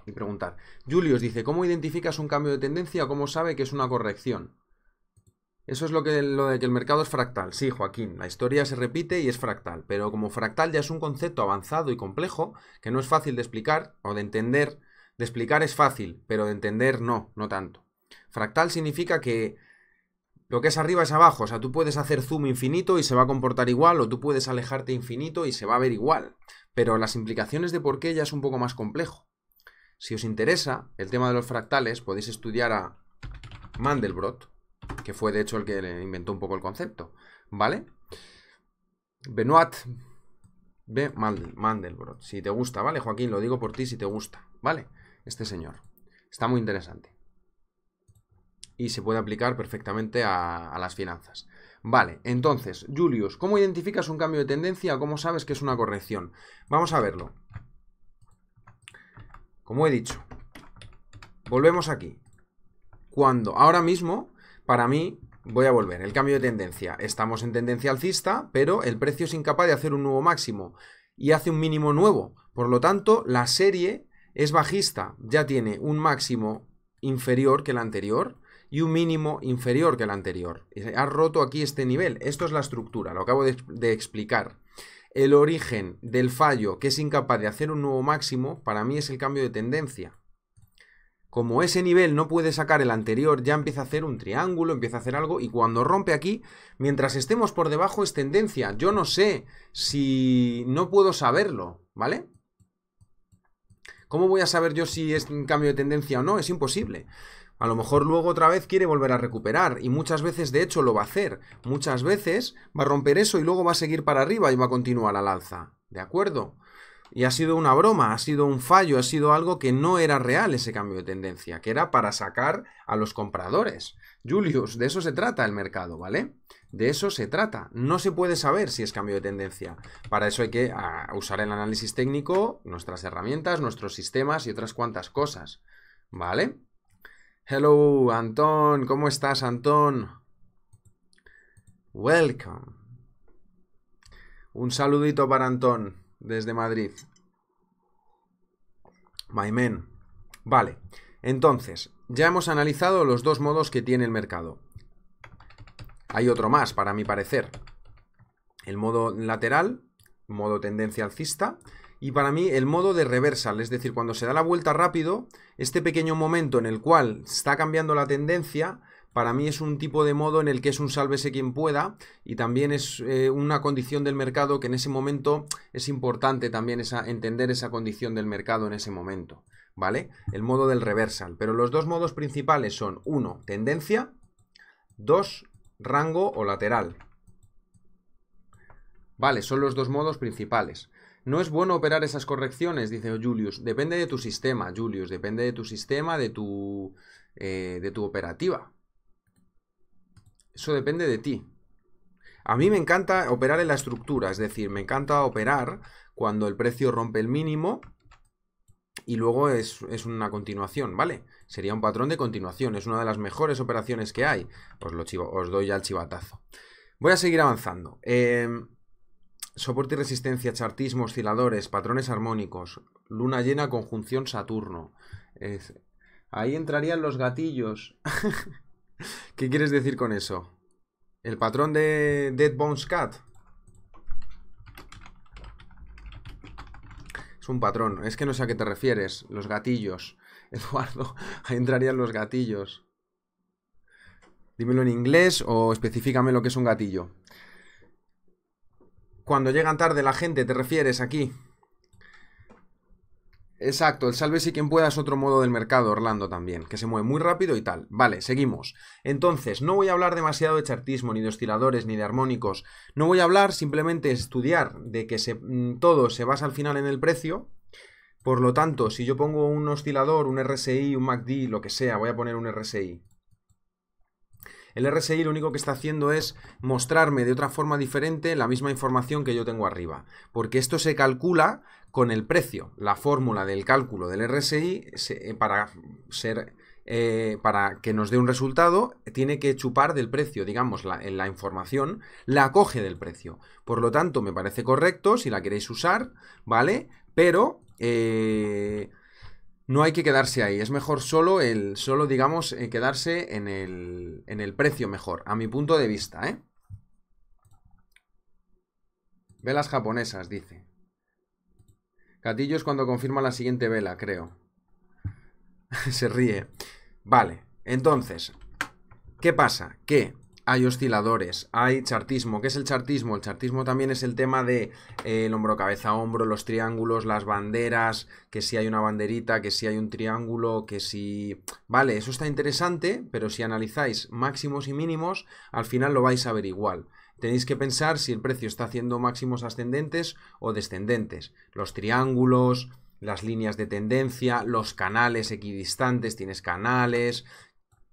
Y preguntar. os dice, ¿cómo identificas un cambio de tendencia o cómo sabe que es una corrección? Eso es lo, que, lo de que el mercado es fractal. Sí, Joaquín, la historia se repite y es fractal, pero como fractal ya es un concepto avanzado y complejo que no es fácil de explicar o de entender. De explicar es fácil, pero de entender no, no tanto. Fractal significa que lo que es arriba es abajo, o sea, tú puedes hacer zoom infinito y se va a comportar igual, o tú puedes alejarte infinito y se va a ver igual. Pero las implicaciones de por qué ya es un poco más complejo. Si os interesa el tema de los fractales, podéis estudiar a Mandelbrot, que fue de hecho el que inventó un poco el concepto, ¿vale? Benoit B. Mandelbrot, si te gusta, ¿vale? Joaquín, lo digo por ti si te gusta, ¿vale? Este señor. Está muy interesante y se puede aplicar perfectamente a, las finanzas. Vale, entonces, Julius, ¿cómo identificas un cambio de tendencia cómo sabes que es una corrección? Vamos a verlo. Como he dicho, volvemos aquí. Cuando ahora mismo, para mí, voy a volver, el cambio de tendencia. Estamos en tendencia alcista, pero el precio es incapaz de hacer un nuevo máximo y hace un mínimo nuevo. Por lo tanto, la serie es bajista, ya tiene un máximo inferior que el anterior y un mínimo inferior que el anterior. Ha roto aquí este nivel. Esto es la estructura, lo acabo de, explicar. El origen del fallo que es incapaz de hacer un nuevo máximo, para mí es el cambio de tendencia. Como ese nivel no puede sacar el anterior, ya empieza a hacer un triángulo, empieza a hacer algo, y cuando rompe aquí, mientras estemos por debajo es tendencia. Yo no sé si no puedo saberlo, ¿vale? ¿Cómo voy a saber yo si es un cambio de tendencia o no? Es imposible. A lo mejor luego otra vez quiere volver a recuperar y muchas veces de hecho lo va a hacer. Muchas veces va a romper eso y luego va a seguir para arriba y va a continuar la alza. ¿De acuerdo? Y ha sido una broma, ha sido un fallo, ha sido algo que no era real ese cambio de tendencia, que era para sacar a los compradores. Julius, de eso se trata el mercado, ¿vale? De eso se trata. No se puede saber si es cambio de tendencia. Para eso hay que ah, usar el análisis técnico, nuestras herramientas, nuestros sistemas y otras cuantas cosas, ¿vale? Hello, Antón. ¿Cómo estás, Antón? Welcome. Un saludito para Antón desde Madrid. My man. Vale. Entonces, ya hemos analizado los dos modos que tiene el mercado. Hay otro más, para mi parecer. El modo lateral, modo tendencia alcista, y para mí el modo de reversal, es decir, cuando se da la vuelta rápido, este pequeño momento en el cual está cambiando la tendencia, para mí es un tipo de modo en el que es un sálvese quien pueda y también es eh, una condición del mercado que en ese momento es importante también entender esa condición del mercado en ese momento, ¿vale? El modo del reversal. Pero los dos modos principales son, uno, tendencia, dos, rango o lateral. Vale, son los dos modos principales. No es bueno operar esas correcciones, dice Julius. Depende de tu sistema, Julius. Depende de tu sistema, de tu, eh, de tu operativa. Eso depende de ti. A mí me encanta operar en la estructura, es decir, me encanta operar cuando el precio rompe el mínimo y luego es, es, una continuación, ¿vale? Sería un patrón de continuación, es una de las mejores operaciones que hay. Pues lo chivo, os doy ya el chivatazo. Voy a seguir avanzando. Eh, soporte y resistencia, chartismo, osciladores, patrones armónicos, luna llena, conjunción Saturno. Ahí entrarían los gatillos. ¿Qué quieres decir con eso? ¿El patrón de Dead Bones Cat? Es un patrón. Es que no sé a qué te refieres. Los gatillos. Eduardo, ahí entrarían los gatillos. Dímelo en inglés o específicame lo que es un gatillo. Cuando llegan tarde la gente, te refieres aquí. Exacto, el salve si quien pueda es otro modo del mercado, Orlando también, que se mueve muy rápido y tal. Vale, seguimos. Entonces, no voy a hablar demasiado de chartismo, ni de osciladores, ni de armónicos. No voy a hablar, simplemente estudiar de que mm, todo se basa al final en el precio. Por lo tanto, si yo pongo un oscilador, un RSI, un MACD, lo que sea, voy a poner un RSI. El RSI lo único que está haciendo es mostrarme de otra forma diferente la misma información que yo tengo arriba, porque esto se calcula con el precio. La fórmula del cálculo del RSI eh, para ser eh, para que nos dé un resultado, tiene que chupar del precio, digamos, la, la información, la coge del precio. Por lo tanto, me parece correcto si la queréis usar, ¿vale? Pero eh, no hay que quedarse ahí. Es mejor solo el, solo digamos, eh, quedarse en el, en el precio mejor, a mi punto de vista, ¿eh? Velas japonesas, dice. Catillos cuando confirma la siguiente vela, creo. Se ríe. Vale, entonces, ¿qué pasa? ¿Qué? hay osciladores, hay chartismo. ¿Qué es el chartismo? El chartismo también es el tema de eh, el hombro cabeza hombro, los triángulos, las banderas, que si hay una banderita, que si hay un triángulo, que si... Vale, eso está interesante, pero si analizáis máximos y mínimos, al final lo vais a ver igual. Tenéis que pensar si el precio está haciendo máximos ascendentes o descendentes. Los triángulos, las líneas de tendencia, los canales equidistantes, tienes canales,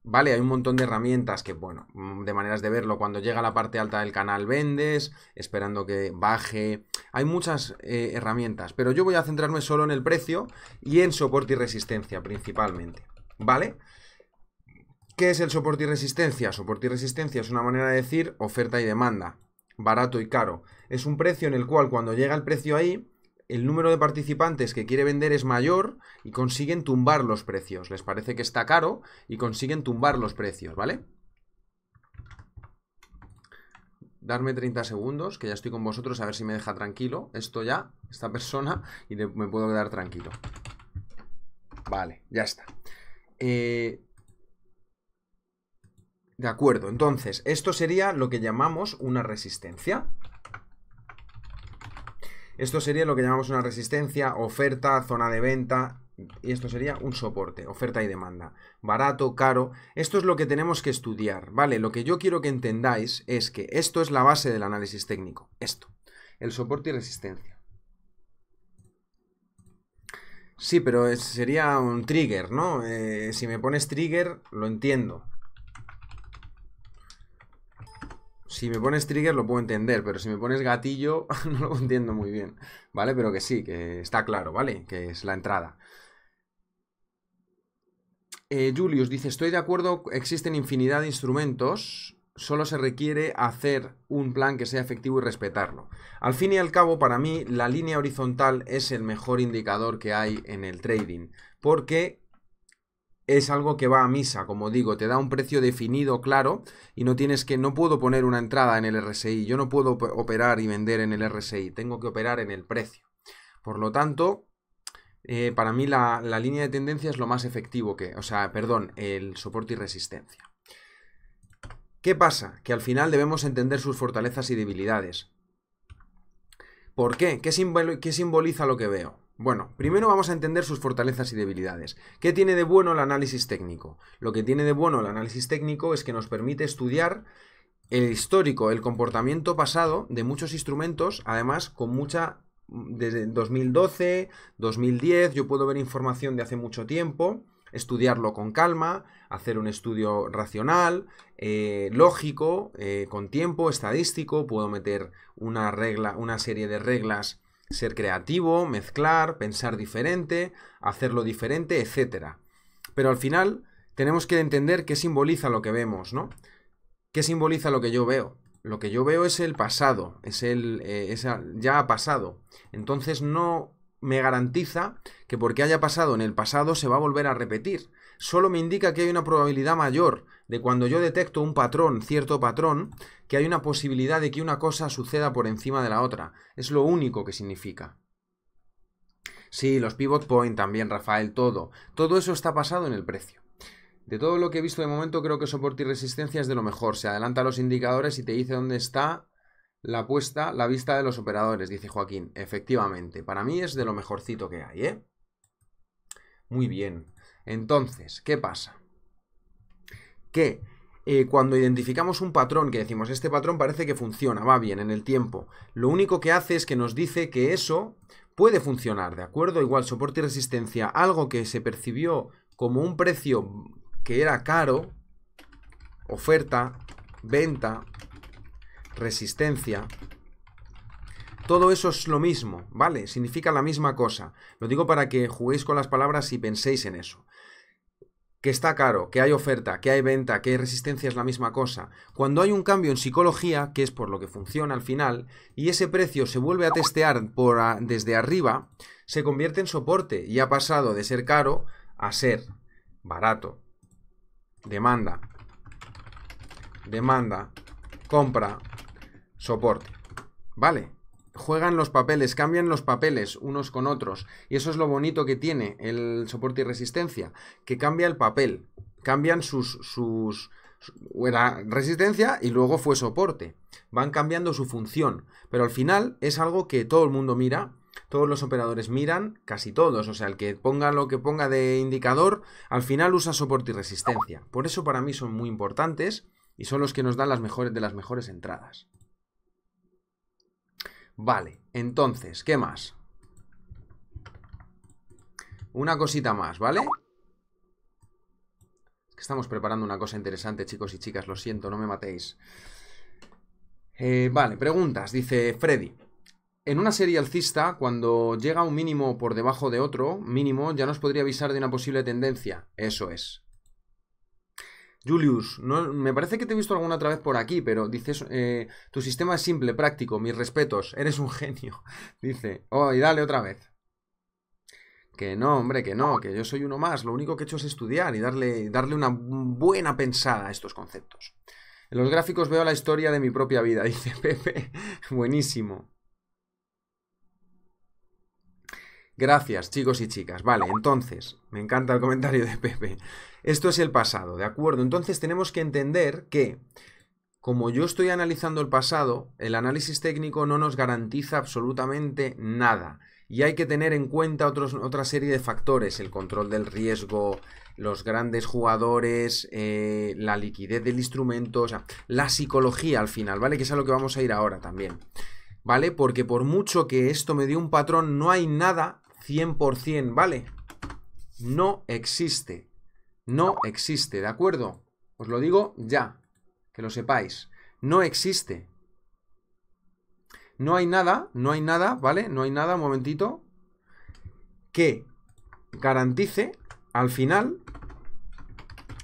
Vale, hay un montón de herramientas que, bueno, mm, de maneras de verlo, cuando llega a la parte alta del canal vendes, esperando que baje, hay muchas eh, herramientas, pero yo voy a centrarme solo en el precio y en soporte y resistencia principalmente, ¿vale? ¿Qué es el soporte y resistencia? Soporte y resistencia es una manera de decir oferta y demanda, barato y caro. Es un precio en el cual cuando llega el precio ahí, el número de participantes que quiere vender es mayor y consiguen tumbar los precios. Les parece que está caro y consiguen tumbar los precios, ¿vale? Darme 30 segundos, que ya estoy con vosotros, a ver si me deja tranquilo. Esto ya, esta persona, y me puedo quedar tranquilo. Vale, ya está. Eh, de acuerdo, entonces, esto sería lo que llamamos una resistencia. Esto sería lo que llamamos una resistencia, oferta, zona de venta, y esto sería un soporte, oferta y demanda. Barato, caro, esto es lo que tenemos que estudiar, ¿vale? Lo que yo quiero que entendáis es que esto es la base del análisis técnico, esto, el soporte y resistencia. Sí, pero sería un trigger, ¿no? Eh, si me pones trigger, lo entiendo. Si me pones trigger lo puedo entender, pero si me pones gatillo no lo entiendo muy bien, ¿vale? Pero que sí, que está claro, ¿vale? Que es la entrada. Eh, Julius dice, estoy de acuerdo, existen infinidad de instrumentos, solo se requiere hacer un plan que sea efectivo y respetarlo. Al fin y al cabo, para mí, la línea horizontal es el mejor indicador que hay en el trading, porque es algo que va a misa, como digo, te da un precio definido, claro, y no tienes que, no puedo poner una entrada en el RSI, yo no puedo operar y vender en el RSI, tengo que operar en el precio. Por lo tanto, eh, para mí la, línea de tendencia es lo más efectivo que, o sea, perdón, el soporte y resistencia. ¿Qué pasa? Que al final debemos entender sus fortalezas y debilidades. ¿Por qué? qué simboliza lo que veo? Bueno, primero vamos a entender sus fortalezas y debilidades. ¿Qué tiene de bueno el análisis técnico? Lo que tiene de bueno el análisis técnico es que nos permite estudiar el histórico, el comportamiento pasado de muchos instrumentos, además con mucha... Mm, desde 2012, 2010, yo puedo ver información de hace mucho tiempo, estudiarlo con calma, hacer un estudio racional, eh, lógico, eh, con tiempo, estadístico, puedo meter una regla, una serie de reglas ser creativo, mezclar, pensar diferente, hacerlo diferente, etc. Pero al final tenemos que entender qué simboliza lo que vemos, ¿no? ¿Qué simboliza lo que yo veo? Lo que yo veo es el pasado, es el eh, ya ha pasado. Entonces no me garantiza que porque haya pasado en el pasado se va a volver a repetir. Solo me indica que hay una probabilidad mayor, de cuando yo detecto un patrón, cierto patrón, que hay una posibilidad de que una cosa suceda por encima de la otra. Es lo único que significa. Sí, los pivot point también, Rafael, todo. Todo eso está pasado en el precio. De todo lo que he visto de momento, creo que soporte y resistencia es de lo mejor. Se adelanta los indicadores y te dice dónde está la puesta, la vista de los operadores, dice Joaquín. Efectivamente, para mí es de lo mejorcito que hay, ¿eh? Muy bien. Entonces, ¿qué pasa? que eh, cuando identificamos un patrón que decimos, este patrón parece que funciona, va bien en el tiempo, lo único que hace es que nos dice que eso puede funcionar, ¿de acuerdo? Igual soporte y resistencia, algo que se percibió como un precio que era caro, oferta, venta, resistencia, todo eso es lo mismo, ¿vale? Significa la misma cosa. Lo digo para que juguéis con las palabras y penséis en eso que está caro, que hay oferta, que hay venta, que hay resistencia es la misma cosa. Cuando hay un cambio en psicología, que es por lo que funciona al final, y ese precio se vuelve a testear por desde arriba, se convierte en soporte y ha pasado de ser caro a ser barato. Demanda. Demanda. Compra. Soporte. ¿Vale? juegan los papeles, cambian los papeles unos con otros. Y eso es lo bonito que tiene el soporte y resistencia, que cambia el papel, cambian sus... sus resistencia y luego fue soporte. Van cambiando su función, pero al final es algo que todo el mundo mira, todos los operadores miran, casi todos, o sea, el que ponga lo que ponga de indicador, al final usa soporte y resistencia. Por eso para mí son muy importantes y son los que nos dan las mejores de las mejores entradas. Vale, entonces, ¿qué más? Una cosita más, ¿vale? Estamos preparando una cosa interesante, chicos y chicas, lo siento, no me matéis. Eh, vale, preguntas, dice Freddy. En una serie alcista, cuando llega un mínimo por debajo de otro mínimo, ya nos podría avisar de una posible tendencia. Eso es. Julius, me parece que te he visto alguna otra vez por aquí, pero dices, eh, tu sistema es simple, práctico, mis respetos, eres un genio. Dice, oh, y dale otra vez. Que no, hombre, que no, que yo soy uno más, lo único que he hecho es estudiar y darle, darle una buena pensada a estos conceptos. En los gráficos veo la historia de mi propia vida, dice Pepe, buenísimo. Gracias, chicos y chicas. Vale, entonces, me encanta el comentario de Pepe. Esto es el pasado, ¿de acuerdo? Entonces tenemos que entender que, como yo estoy analizando el pasado, el análisis técnico no nos garantiza absolutamente nada. Y hay que tener en cuenta otra serie de factores, el control del riesgo, los grandes jugadores, eh, la liquidez del instrumento, o sea, la psicología al final, ¿vale? Que es a lo que vamos a ir ahora también. ¿vale? Porque por mucho que esto me dio un patrón, no hay nada 100%, ¿vale? No existe. No existe, ¿de acuerdo? Os lo digo ya, que lo sepáis. No existe. No hay nada, no hay nada, ¿vale? No hay nada, un momentito, que garantice al final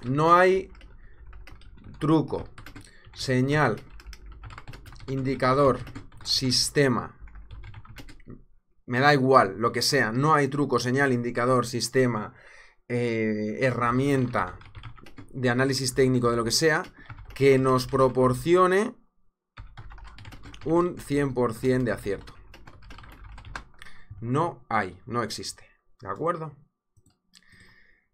no hay truco, señal, indicador, sistema, me da igual, lo que sea, no hay truco, señal, indicador, sistema, eh, herramienta de análisis técnico, de lo que sea, que nos proporcione un 100% de acierto. No hay, no existe. ¿De acuerdo?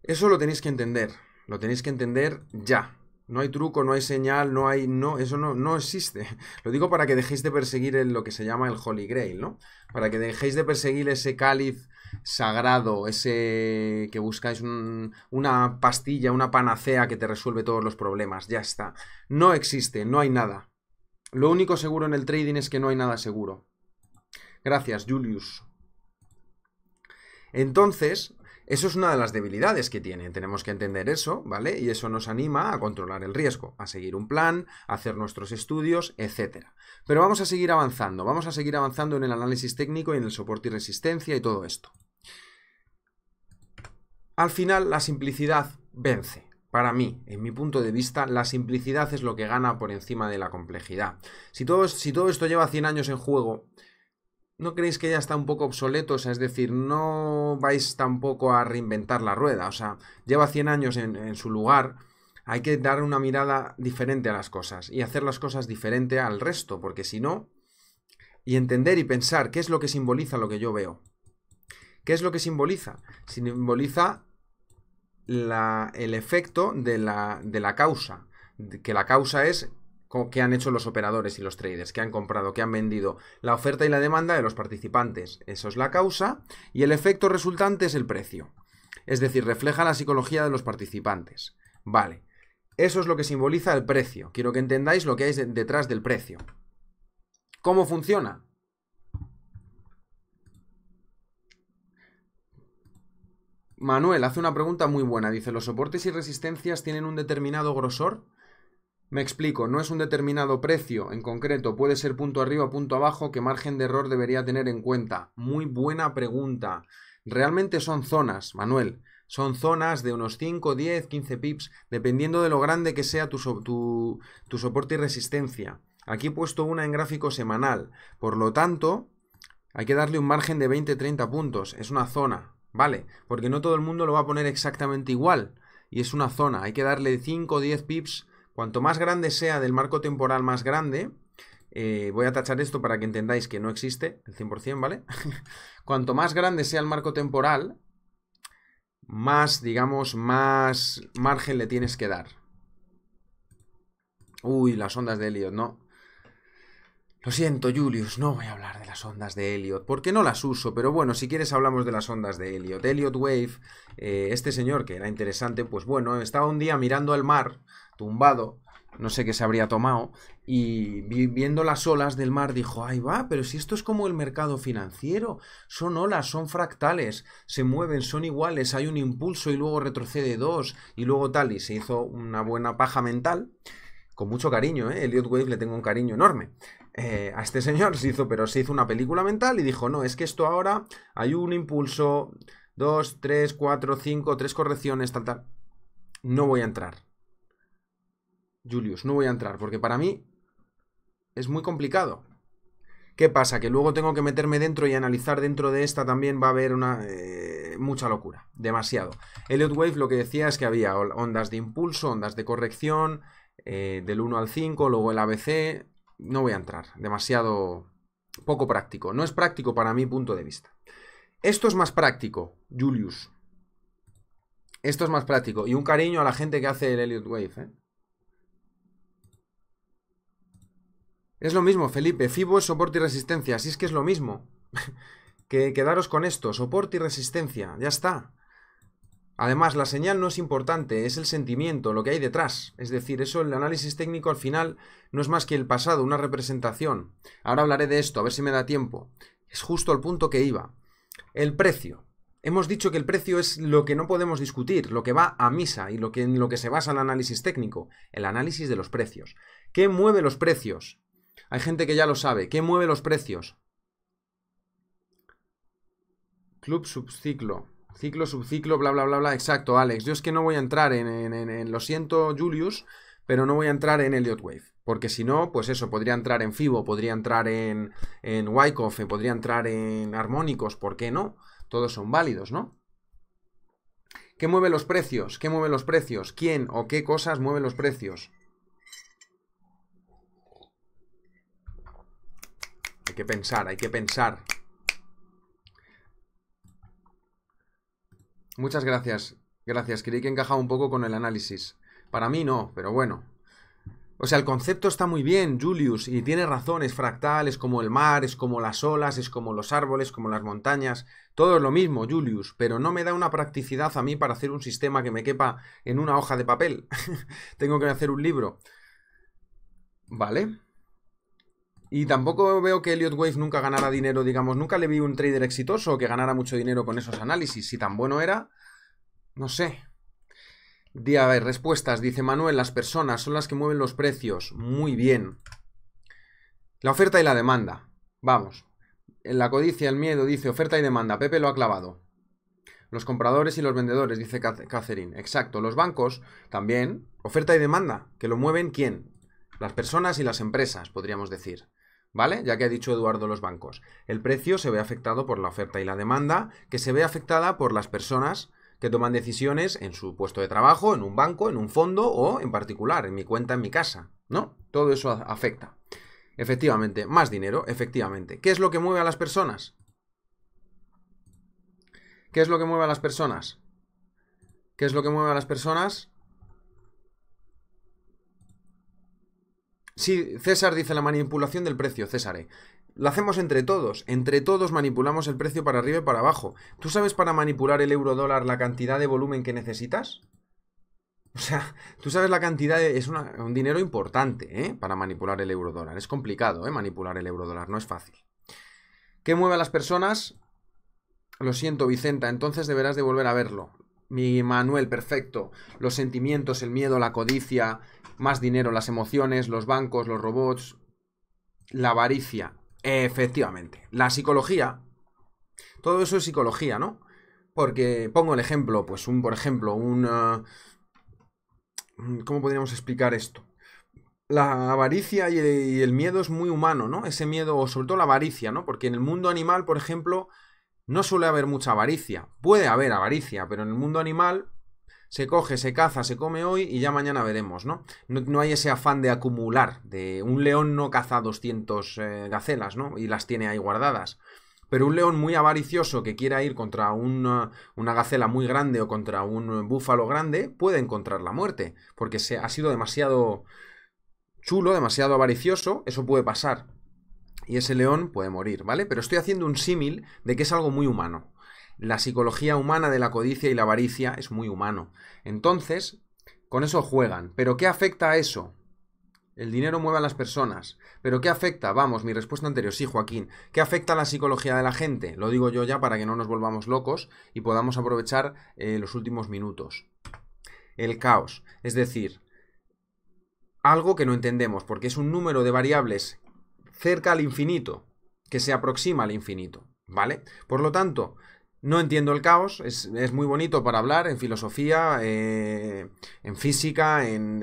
Eso lo tenéis que entender, lo tenéis que entender ya. No hay truco, no hay señal, no hay... No, eso no, no existe. Lo digo para que dejéis de perseguir lo que se llama el Holy Grail, ¿no? Para que dejéis de perseguir ese cáliz sagrado, ese que buscáis una pastilla, una panacea que te resuelve todos los problemas. Ya está. No existe, no hay nada. Lo único seguro en el trading es que no hay nada seguro. Gracias, Julius. Entonces, eso es una de las debilidades que tiene, tenemos que entender eso, ¿vale? Y eso nos anima a controlar el riesgo, a seguir un plan, a hacer nuestros estudios, etc. Pero vamos a seguir avanzando, vamos a seguir avanzando en el análisis técnico y en el soporte y resistencia y todo esto. Al final, la simplicidad vence. Para mí, en mi punto de vista, la simplicidad es lo que gana por encima de la complejidad. Si todo, si todo esto lleva 100 años en juego, ¿No creéis que ya está un poco obsoleto? O sea, es decir, no vais tampoco a reinventar la rueda. O sea, lleva 100 años en, en, su lugar. Hay que dar una mirada diferente a las cosas y hacer las cosas diferente al resto, porque si no, y entender y pensar qué es lo que simboliza lo que yo veo. ¿Qué es lo que simboliza? Simboliza la, el efecto de la, de la causa, que la causa es que han hecho los operadores y los traders, que han comprado, que han vendido, la oferta y la demanda de los participantes. Eso es la causa y el efecto resultante es el precio. Es decir, refleja la psicología de los participantes. Vale, eso es lo que simboliza el precio. Quiero que entendáis lo que hay detrás del precio. ¿Cómo funciona? Manuel hace una pregunta muy buena. Dice, ¿los soportes y resistencias tienen un determinado grosor? Me explico, no es un determinado precio en concreto, puede ser punto arriba, punto abajo, ¿qué margen de error debería tener en cuenta? Muy buena pregunta. Realmente son zonas, Manuel. Son zonas de unos 5, 10, 15 pips, dependiendo de lo grande que sea tu, soporte y resistencia. Aquí he puesto una en gráfico semanal, por lo tanto, hay que darle un margen de 20-30 puntos, es una zona, ¿vale? Porque no todo el mundo lo va a poner exactamente igual, y es una zona, hay que darle 5 o 10 pips Cuanto más grande sea del marco temporal más grande, eh, voy a tachar esto para que entendáis que no existe el 100%, ¿vale? Cuanto más grande sea el marco temporal, más, digamos, más margen le tienes que dar. Uy, las ondas de Elliot, no. Lo siento, Julius, no voy a hablar de las ondas de Elliot, porque no las uso, pero bueno, si quieres hablamos de las ondas de Elliot. Elliot Wave, eh, este señor que era interesante, pues bueno, estaba un día mirando al mar, tumbado, no sé qué se habría tomado, y viendo las olas del mar dijo, ¡ahí va, pero si esto es como el mercado financiero, son olas, son fractales, se mueven, son iguales, hay un impulso y luego retrocede dos, y luego tal, y se hizo una buena paja mental, con mucho cariño, ¿eh? Elliot Wave le tengo un cariño enorme. Eh, a este señor se hizo, pero se hizo una película mental y dijo, no, es que esto ahora hay un impulso, dos, tres, cuatro, cinco, tres correcciones, tal, tal. No voy a entrar. Julius. No voy a entrar porque para mí es muy complicado. ¿Qué pasa? Que luego tengo que meterme dentro y analizar dentro de esta también va a haber una eh, mucha locura, demasiado. Elliot Wave lo que decía es que había ondas de impulso, ondas de corrección, eh, del 1 al 5, luego el ABC. No voy a entrar, demasiado poco práctico. No es práctico para mi punto de vista. Esto es más práctico, Julius. Esto es más práctico. Y un cariño a la gente que hace el Elliot Wave, ¿eh? Es lo mismo, Felipe. FIBO es soporte y resistencia. Así es que es lo mismo. que quedaros con esto. Soporte y resistencia. Ya está. Además, la señal no es importante, es el sentimiento, lo que hay detrás. Es decir, eso el análisis técnico al final no es más que el pasado, una representación. Ahora hablaré de esto, a ver si me da tiempo. Es justo al punto que iba. El precio. Hemos dicho que el precio es lo que no podemos discutir, lo que va a misa y lo que, en lo que se basa el análisis técnico, el análisis de los precios. ¿Qué mueve los precios? Hay gente que ya lo sabe. ¿Qué mueve los precios? Club subciclo. Ciclo, subciclo, bla, bla, bla, bla. Exacto, Alex. Yo es que no voy a entrar en, lo siento, Julius, pero no voy a entrar en Elliot Wave. Porque si no, pues eso, podría entrar en FIBO, podría entrar en, en Wyckoff, podría entrar en Armónicos, ¿por qué no? Todos son válidos, ¿no? ¿Qué mueve los precios? ¿Qué mueve los precios? ¿Quién o qué cosas mueve los precios? que pensar, hay que pensar. Muchas gracias. Gracias. Creí que encajaba un poco con el análisis. Para mí no, pero bueno. O sea, el concepto está muy bien, Julius, y tiene razón, es fractal, es como el mar, es como las olas, es como los árboles, como las montañas, todo es lo mismo, Julius, pero no me da una practicidad a mí para hacer un sistema que me quepa en una hoja de papel. Tengo que hacer un libro. ¿Vale? Y tampoco veo que Elliot Wave nunca ganara dinero, digamos, nunca le vi un trader exitoso que ganara mucho dinero con esos análisis. Si tan bueno era, no sé. Día respuestas. Dice Manuel, las personas son las que mueven los precios. Muy bien. La oferta y la demanda. Vamos. En la codicia, el miedo, dice oferta y demanda. Pepe lo ha clavado. Los compradores y los vendedores, dice Catherine. Exacto. Los bancos también. Oferta y demanda. Que lo mueven quién? Las personas y las empresas, podríamos decir. ¿vale? Ya que ha dicho Eduardo los bancos. El precio se ve afectado por la oferta y la demanda, que se ve afectada por las personas que toman decisiones en su puesto de trabajo, en un banco, en un fondo o en particular, en mi cuenta, en mi casa, ¿no? Todo eso afecta. Efectivamente, más dinero, efectivamente. ¿Qué es lo que mueve a las personas? ¿Qué es lo que mueve a las personas? ¿Qué es lo que mueve a las personas? Sí, César dice la manipulación del precio, César. la eh. Lo hacemos entre todos, entre todos manipulamos el precio para arriba y para abajo. ¿Tú sabes para manipular el euro dólar la cantidad de volumen que necesitas? O sea, tú sabes la cantidad, de, es un dinero importante, ¿eh? Para manipular el euro dólar. Es complicado, ¿eh? Manipular el euro dólar, no es fácil. ¿Qué mueve a las personas? Lo siento, Vicenta, entonces deberás de volver a verlo. Mi Manuel, perfecto. Los sentimientos, el miedo, la codicia, más dinero, las emociones, los bancos, los robots, la avaricia. Efectivamente. La psicología. Todo eso es psicología, ¿no? Porque pongo el ejemplo, pues un, por ejemplo, un... Ah, ¿Cómo podríamos explicar esto? La avaricia y el miedo es muy humano, ¿no? Ese miedo, sobre todo la avaricia, ¿no? Porque en el mundo animal, por ejemplo, no suele haber mucha avaricia. Puede haber avaricia, pero en el mundo animal se coge, se caza, se come hoy y ya mañana veremos, ¿no? No, hay ese afán de acumular, de un león no caza 200 eh, gacelas, ¿no? Y las tiene ahí guardadas. Pero un león muy avaricioso que quiera ir contra una, una, gacela muy grande o contra un búfalo grande puede encontrar la muerte, porque se, ha sido demasiado chulo, demasiado avaricioso, eso puede pasar. Y ese león puede morir, ¿vale? Pero estoy haciendo un símil de que es algo muy humano. La psicología humana de la codicia y la avaricia es muy humano. Entonces, con eso juegan. ¿Pero qué afecta a eso? El dinero mueve a las personas. ¿Pero qué afecta? Vamos, mi respuesta anterior, sí, Joaquín. ¿Qué afecta a la psicología de la gente? Lo digo yo ya para que no nos volvamos locos y podamos aprovechar eh, los últimos minutos. El caos, es decir, algo que no entendemos, porque es un número de variables cerca al infinito, que se aproxima al infinito, ¿vale? Por lo tanto, no entiendo el caos, es, muy bonito para hablar en filosofía, eh, en física, en,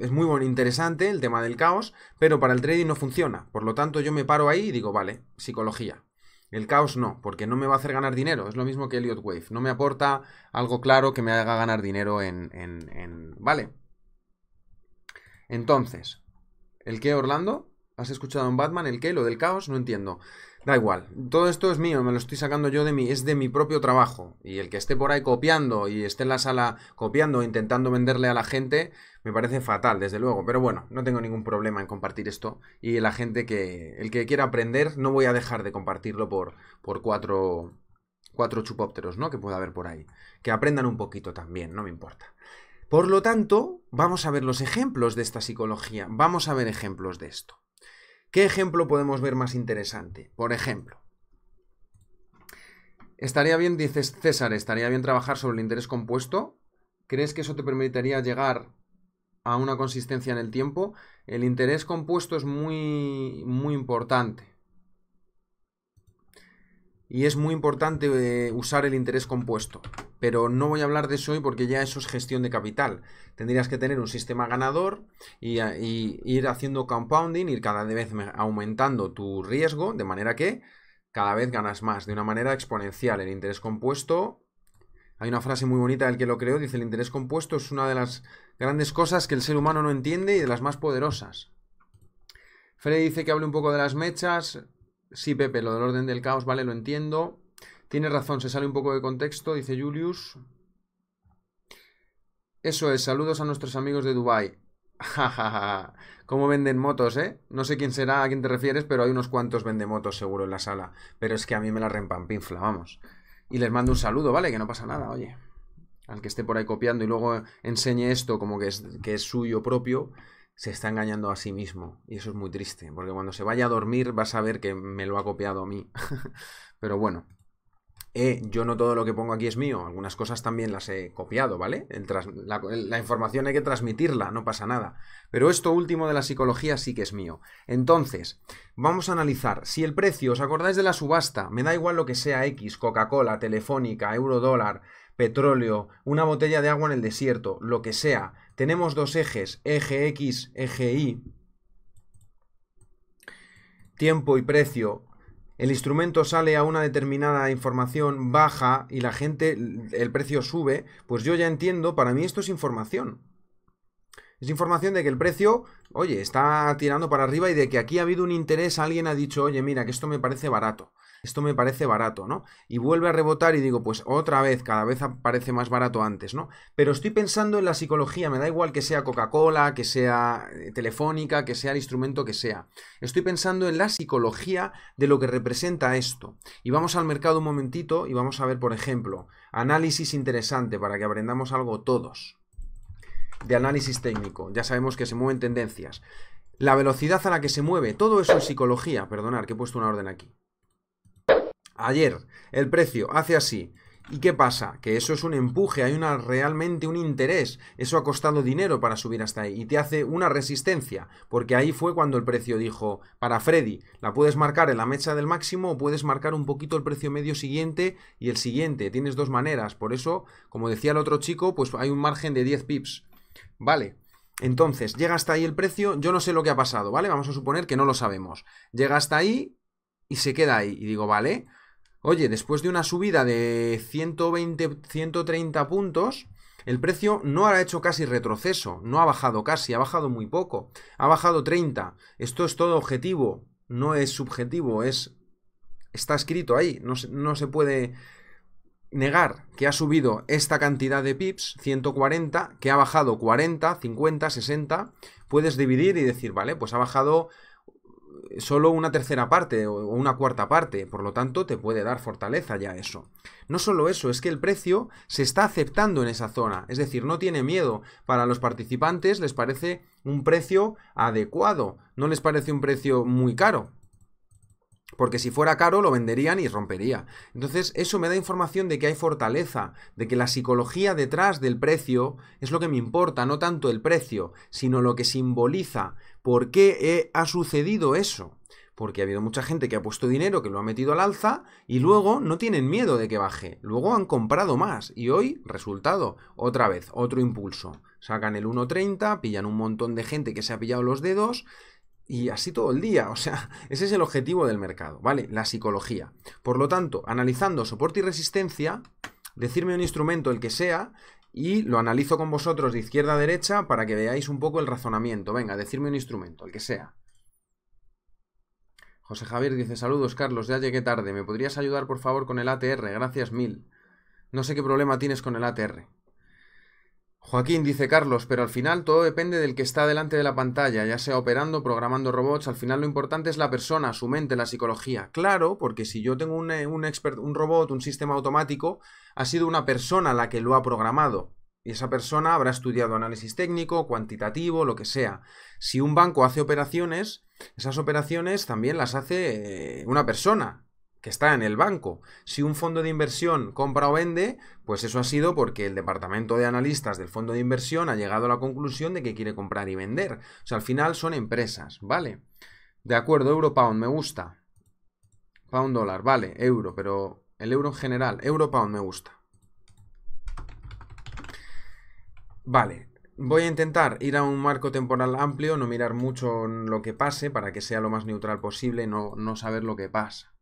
es muy interesante el tema del caos, pero para el trading no funciona. Por lo tanto, yo me paro ahí y digo, vale, psicología, el caos no, porque no me va a hacer ganar dinero. Es lo mismo que Elliot Wave. No me aporta algo claro que me haga ganar dinero en... Vale. Entonces, ¿el qué, Orlando? ¿Has escuchado en Batman el qué? ¿Lo del caos? No entiendo. Da igual. Todo esto es mío, me lo estoy sacando yo de mí, es de mi propio trabajo. Y el que esté por ahí copiando y esté en la sala copiando, intentando venderle a la gente, me parece fatal, desde luego. Pero bueno, no tengo ningún problema en compartir esto. Y la gente que. El que quiera aprender, no voy a dejar de compartirlo por, por cuatro. cuatro chupópteros, ¿no? Que pueda haber por ahí. Que aprendan un poquito también, no me importa. Por lo tanto, vamos a ver los ejemplos de esta psicología. Vamos a ver ejemplos de esto. ¿Qué ejemplo podemos ver más interesante? Por ejemplo, estaría bien, dices César, estaría bien trabajar sobre el interés compuesto. ¿Crees que eso te permitiría llegar a una consistencia en el tiempo? El interés compuesto es muy, muy importante y es muy importante eh, usar el interés compuesto. Pero no voy a hablar de eso hoy porque ya eso es gestión de capital. Tendrías que tener un sistema ganador y, eh, ir haciendo compounding, ir cada vez aumentando tu riesgo, de manera que cada vez ganas más, de una manera exponencial. El interés compuesto hay una frase muy bonita del que lo creo, dice el interés compuesto es una de las grandes cosas que el ser humano no entiende y de las más poderosas. Freddy dice que hable un poco de las mechas. Sí, Pepe, lo del orden del caos, vale, lo entiendo. Tienes razón, se sale un poco de contexto, dice Julius. Eso es, saludos a nuestros amigos de Dubai. Jajaja, cómo venden motos, ¿eh? No sé quién será, a quién te refieres, pero hay unos cuantos motos seguro en la sala. Pero es que a mí me la rempampinfla, vamos. Y les mando un saludo, ¿vale? Que no pasa nada, oye. Al que esté por ahí copiando y luego enseñe esto como que es, que es suyo propio, se está engañando a sí mismo. Y eso es muy triste, porque cuando se vaya a dormir va a saber que me lo ha copiado a mí. Pero bueno, eh, yo no todo lo que pongo aquí es mío, algunas cosas también las he copiado, ¿vale? la, la, información hay que transmitirla, no pasa nada. Pero esto último de la psicología sí que es mío. Entonces, vamos a analizar. Si el precio, ¿os acordáis de la subasta? Me da igual lo que sea X, Coca-Cola, Telefónica, Eurodólar, petróleo, una botella de agua en el desierto, lo que sea tenemos dos ejes, eje X, eje Y, tiempo y precio. El instrumento sale a una determinada información baja y la gente, el precio sube, pues yo ya entiendo, para mí esto es información. Es información de que el precio, oye, está tirando para arriba y de que aquí ha habido un interés, alguien ha dicho, oye, mira, que esto me parece barato. Esto me parece barato, ¿no? Y vuelve a rebotar y digo, pues otra vez, cada vez parece más barato antes, ¿no? Pero estoy pensando en la psicología, me da igual que sea Coca-Cola, que sea eh, Telefónica, que sea el instrumento que sea. Estoy pensando en la psicología de lo que representa esto. Y vamos al mercado un momentito y vamos a ver, por ejemplo, análisis interesante para que aprendamos algo todos de análisis técnico. Ya sabemos que se mueven tendencias. La velocidad a la que se mueve, todo eso es psicología. Perdonar, que he puesto una orden aquí. Ayer el precio hace así. ¿Y qué pasa? Que eso es un empuje, hay una, realmente un interés. Eso ha costado dinero para subir hasta ahí y te hace una resistencia, porque ahí fue cuando el precio dijo, para Freddy, la puedes marcar en la mecha del máximo o puedes marcar un poquito el precio medio siguiente y el siguiente. Tienes dos maneras, por eso, como decía el otro chico, pues hay un margen de 10 pips. Vale. Entonces, llega hasta ahí el precio, yo no sé lo que ha pasado, ¿vale? Vamos a suponer que no lo sabemos. Llega hasta ahí y se queda ahí. Y digo, vale, Oye, después de una subida de 120, 130 puntos, el precio no ha hecho casi retroceso, no ha bajado casi, ha bajado muy poco, ha bajado 30. Esto es todo objetivo, no es subjetivo, es está escrito ahí, no no se puede negar que ha subido esta cantidad de pips, 140, que ha bajado 40, 50, 60, puedes dividir y decir, vale, pues ha bajado solo una tercera parte o una cuarta parte, por lo tanto te puede dar fortaleza ya eso. No solo eso, es que el precio se está aceptando en esa zona, es decir, no tiene miedo. Para los participantes les parece un precio adecuado, no les parece un precio muy caro. Porque si fuera caro lo venderían y rompería. Entonces eso me da información de que hay fortaleza, de que la psicología detrás del precio es lo que me importa, no tanto el precio, sino lo que simboliza, por qué ha sucedido eso. Porque ha habido mucha gente que ha puesto dinero, que lo ha metido al alza y luego no tienen miedo de que baje. Luego han comprado más y hoy, resultado, otra vez, otro impulso. Sacan el 1.30, pillan un montón de gente que se ha pillado los dedos y así todo el día. O sea, ese es el objetivo del mercado, ¿vale? La psicología. Por lo tanto, analizando soporte y resistencia, decirme un instrumento, el que sea, y lo analizo con vosotros de izquierda a derecha para que veáis un poco el razonamiento. Venga, decirme un instrumento, el que sea. José Javier dice, saludos Carlos, ya llegué tarde, ¿me podrías ayudar por favor con el ATR? Gracias mil. No sé qué problema tienes con el ATR. Joaquín dice Carlos, pero al final todo depende del que está delante de la pantalla, ya sea operando, programando robots, al final lo importante es la persona, su mente, la psicología. Claro, porque si yo tengo un, eh, experto, un robot, un sistema automático, ha sido una persona la que lo ha programado. Y esa persona habrá estudiado análisis técnico, cuantitativo, lo que sea. Si un banco hace operaciones, esas operaciones también las hace eh, una persona, que está en el banco. Si un fondo de inversión compra o vende, pues eso ha sido porque el departamento de analistas del fondo de inversión ha llegado a la conclusión de que quiere comprar y vender. O sea, al final son empresas, ¿vale? De acuerdo, euro pound, me gusta. Pound dólar, vale, euro, pero el euro en general, euro pound me gusta. Vale, voy a intentar ir a un marco temporal amplio, no mirar mucho lo que pase para que sea lo más neutral posible, no, no saber lo que pasa.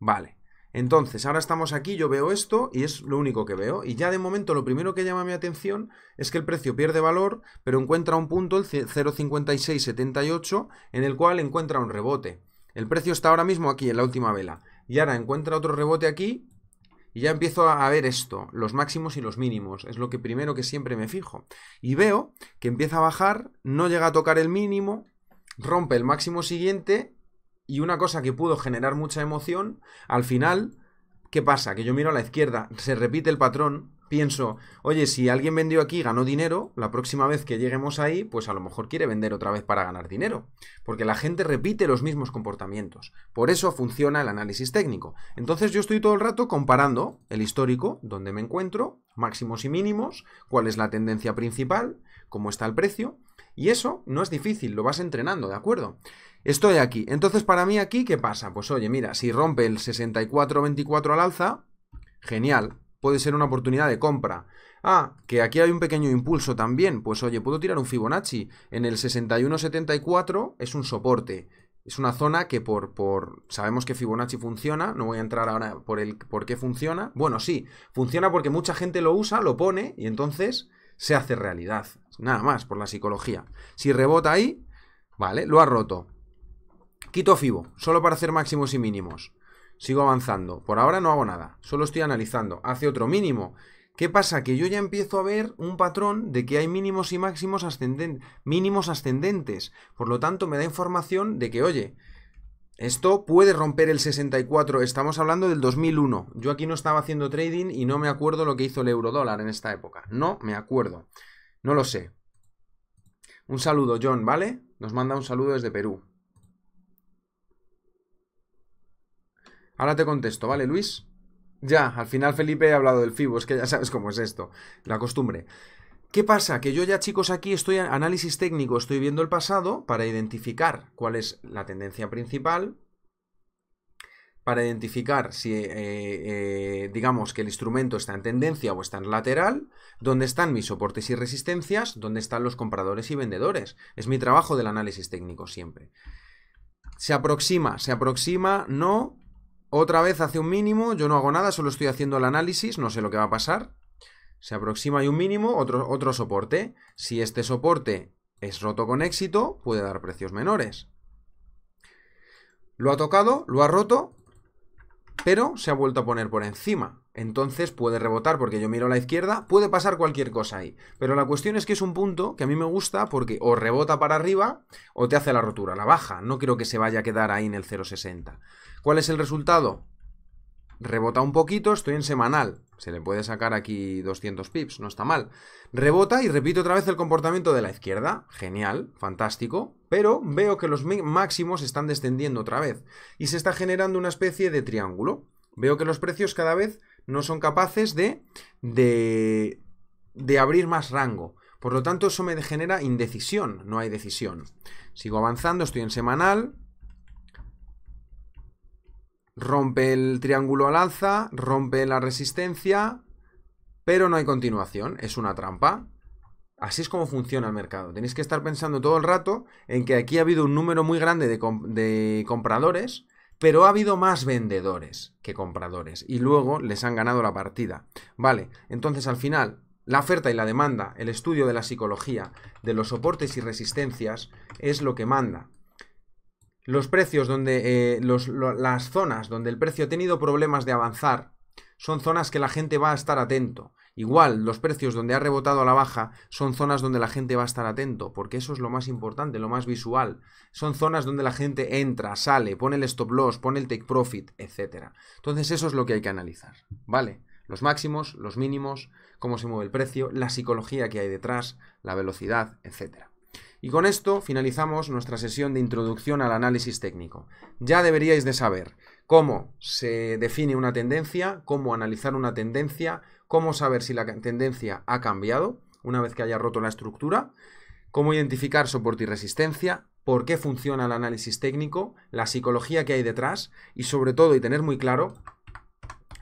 Vale. Entonces, ahora estamos aquí, yo veo esto y es lo único que veo. Y ya de momento lo primero que llama mi atención es que el precio pierde valor, pero encuentra un punto, el 0,5678, en el cual encuentra un rebote. El precio está ahora mismo aquí, en la última vela. Y ahora encuentra otro rebote aquí y ya empiezo a ver esto, los máximos y los mínimos, es lo que primero que siempre me fijo. Y veo que empieza a bajar, no llega a tocar el mínimo, rompe el máximo siguiente y una cosa que pudo generar mucha emoción, al final, ¿qué pasa? Que yo miro a la izquierda, se repite el patrón, pienso, oye, si alguien vendió aquí y ganó dinero, la próxima vez que lleguemos ahí, pues a lo mejor quiere vender otra vez para ganar dinero, porque la gente repite los mismos comportamientos. Por eso funciona el análisis técnico. Entonces yo estoy todo el rato comparando el histórico, donde me encuentro, máximos y mínimos, cuál es la tendencia principal, cómo está el precio, y eso no es difícil, lo vas entrenando, ¿de acuerdo? Estoy aquí. Entonces, para mí aquí, ¿qué pasa? Pues oye, mira, si rompe el 64.24 al alza, genial, puede ser una oportunidad de compra. Ah, que aquí hay un pequeño impulso también. Pues oye, puedo tirar un Fibonacci. En el 61.74 es un soporte. Es una zona que por, por... Sabemos que Fibonacci funciona, no voy a entrar ahora por, el, por qué funciona. Bueno, sí, funciona porque mucha gente lo usa, lo pone y entonces se hace realidad. Nada más, por la psicología. Si rebota ahí, vale, lo ha roto. Quito Fibo, solo para hacer máximos y mínimos. Sigo avanzando. Por ahora no hago nada, solo estoy analizando. Hace otro mínimo. ¿Qué pasa? Que yo ya empiezo a ver un patrón de que hay mínimos y máximos mínimos ascendentes. Por lo tanto, me da información de que, oye, esto puede romper el 64. Estamos hablando del 2001. Yo aquí no estaba haciendo trading y no me acuerdo lo que hizo el euro dólar en esta época. No me acuerdo. No lo sé. Un saludo, John, ¿vale? Nos manda un saludo desde Perú. Ahora te contesto, ¿vale, Luis? Ya, al final Felipe ha hablado del FIBO, es que ya sabes cómo es esto, la costumbre. ¿Qué pasa? Que yo ya, chicos, aquí estoy en análisis técnico, estoy viendo el pasado para identificar cuál es la tendencia principal, para identificar si, eh, eh, digamos, que el instrumento está en tendencia o está en lateral, dónde están mis soportes y resistencias, dónde están los compradores y vendedores. Es mi trabajo del análisis técnico siempre. Se aproxima, se aproxima, no, otra vez hace un mínimo, yo no hago nada, solo estoy haciendo el análisis, no sé lo que va a pasar. Se aproxima y un mínimo, otro, otro soporte. Si este soporte es roto con éxito, puede dar precios menores. Lo ha tocado, lo ha roto, pero se ha vuelto a poner por encima. Entonces puede rebotar porque yo miro a la izquierda, puede pasar cualquier cosa ahí. Pero la cuestión es que es un punto que a mí me gusta porque o rebota para arriba o te hace la rotura, la baja. No creo que se vaya a quedar ahí en el 0,60. ¿Cuál es el resultado? Rebota un poquito, estoy en semanal. Se le puede sacar aquí 200 pips, no está mal. Rebota y repito otra vez el comportamiento de la izquierda. Genial, fantástico. Pero veo que los máximos están descendiendo otra vez. Y se está generando una especie de triángulo. Veo que los precios cada vez no son capaces de, de, abrir más rango. Por lo tanto, eso me genera indecisión, no hay decisión. Sigo avanzando, estoy en semanal. Rompe el triángulo al alza, rompe la resistencia, pero no hay continuación, es una trampa. Así es como funciona el mercado. Tenéis que estar pensando todo el rato en que aquí ha habido un número muy grande de compradores pero ha habido más vendedores que compradores y luego les han ganado la partida. Vale, entonces al final, la oferta y la demanda, el estudio de la psicología, de los soportes y resistencias, es lo que manda. Los precios donde, eh, las zonas donde el precio ha tenido problemas de avanzar son zonas que la gente va a estar atento. Igual, los precios donde ha rebotado a la baja son zonas donde la gente va a estar atento, porque eso es lo más importante, lo más visual. Son zonas donde la gente entra, sale, pone el stop loss, pone el take profit, etc. Entonces eso es lo que hay que analizar, ¿vale? Los máximos, los mínimos, cómo se mueve el precio, la psicología que hay detrás, la velocidad, etc. Y con esto finalizamos nuestra sesión de introducción al análisis técnico. Ya deberíais de saber cómo se define una tendencia, cómo analizar una tendencia, cómo saber si la tendencia ha cambiado una vez que haya roto la estructura, cómo identificar soporte y resistencia, por qué funciona el análisis técnico, la psicología que hay detrás y sobre todo, y tener muy claro,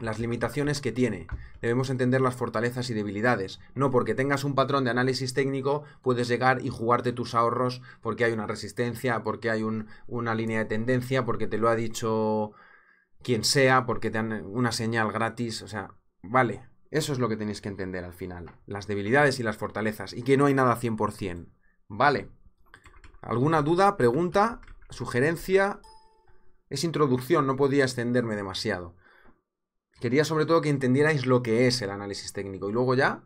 las limitaciones que tiene. Debemos entender las fortalezas y debilidades. No porque tengas un patrón de análisis técnico puedes llegar y jugarte tus ahorros porque hay una resistencia, porque hay una línea de tendencia, porque te lo ha dicho quien sea, porque te dan una señal gratis, o sea, vale. Eso es lo que tenéis que entender al final, las debilidades y las fortalezas, y que no hay nada 100%, vale. ¿Alguna duda, pregunta, sugerencia? Es introducción, no podía extenderme demasiado. Quería sobre todo que entendierais lo que es el análisis técnico, y luego ya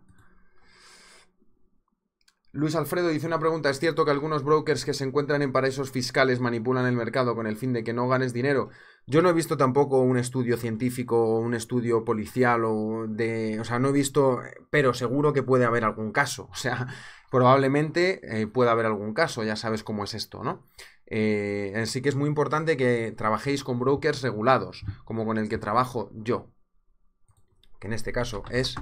Luis Alfredo dice una pregunta, ¿es cierto que algunos brokers que se encuentran en paraísos fiscales manipulan el mercado con el fin de que no ganes dinero? Yo no he visto tampoco un estudio científico o un estudio policial o de... O sea, no he visto, pero seguro que puede haber algún caso. O sea, probablemente eh, pueda haber algún caso, ya sabes cómo es esto, ¿no? Eh, así que es muy importante que trabajéis con brokers regulados, como con el que trabajo yo, que en este caso es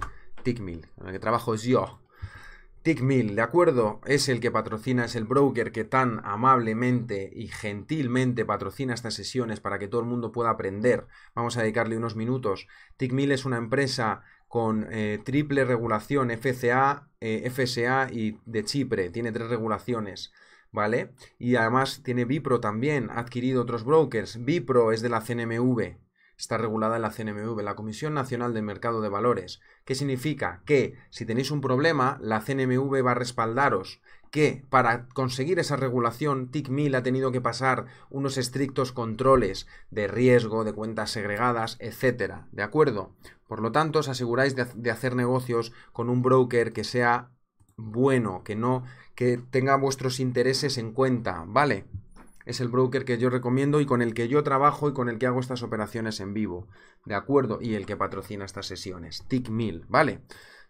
Tickmill, con el que trabajo es yo. Tickmill, ¿de acuerdo? Es el que patrocina, es el broker que tan amablemente y gentilmente patrocina estas sesiones para que todo el mundo pueda aprender. Vamos a dedicarle unos minutos. Tickmill es una empresa con eh, triple regulación FCA, eh, FSA y de Chipre. Tiene tres regulaciones. ¿Vale? Y además tiene Bipro también, ha adquirido otros brokers. Bipro es de la CNMV, está regulada en la CNMV, la Comisión Nacional del Mercado de Valores, ¿Qué significa que si tenéis un problema, la CNMV va a respaldaros que para conseguir esa regulación TICMIL ha tenido que pasar unos estrictos controles de riesgo, de cuentas segregadas, etcétera, ¿de acuerdo? Por lo tanto, os aseguráis de, hacer negocios con un broker que sea bueno, que no que tenga vuestros intereses en cuenta, ¿vale? es el broker que yo recomiendo y con el que yo trabajo y con el que hago estas operaciones en vivo, ¿de acuerdo? Y el que patrocina estas sesiones, TickMill, ¿vale?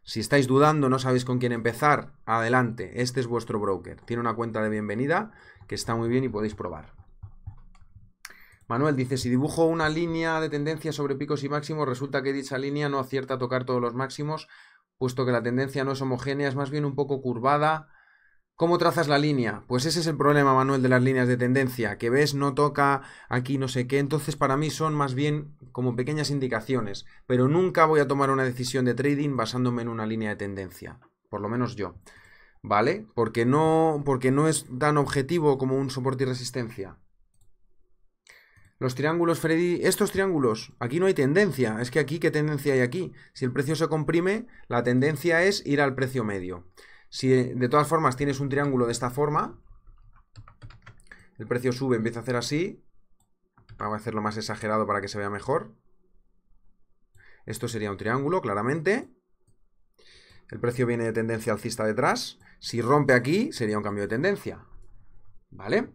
Si estáis dudando, no sabéis con quién empezar, adelante, este es vuestro broker. Tiene una cuenta de bienvenida que está muy bien y podéis probar. Manuel dice, si dibujo una línea de tendencia sobre picos y máximos, resulta que dicha línea no acierta a tocar todos los máximos, puesto que la tendencia no es homogénea, es más bien un poco curvada ¿Cómo trazas la línea? Pues ese es el problema, Manuel, de las líneas de tendencia, que ves, no toca, aquí no sé qué, entonces para mí son más bien como pequeñas indicaciones, pero nunca voy a tomar una decisión de trading basándome en una línea de tendencia, por lo menos yo, ¿vale? Porque no, porque no es tan objetivo como un soporte y resistencia. Los triángulos, Freddy, estos triángulos, aquí no hay tendencia, es que aquí, ¿qué tendencia hay aquí? Si el precio se comprime, la tendencia es ir al precio medio. Si de todas formas tienes un triángulo de esta forma, el precio sube, empieza a hacer así. Vamos a hacerlo más exagerado para que se vea mejor. Esto sería un triángulo, claramente. El precio viene de tendencia alcista detrás. Si rompe aquí, sería un cambio de tendencia. ¿Vale?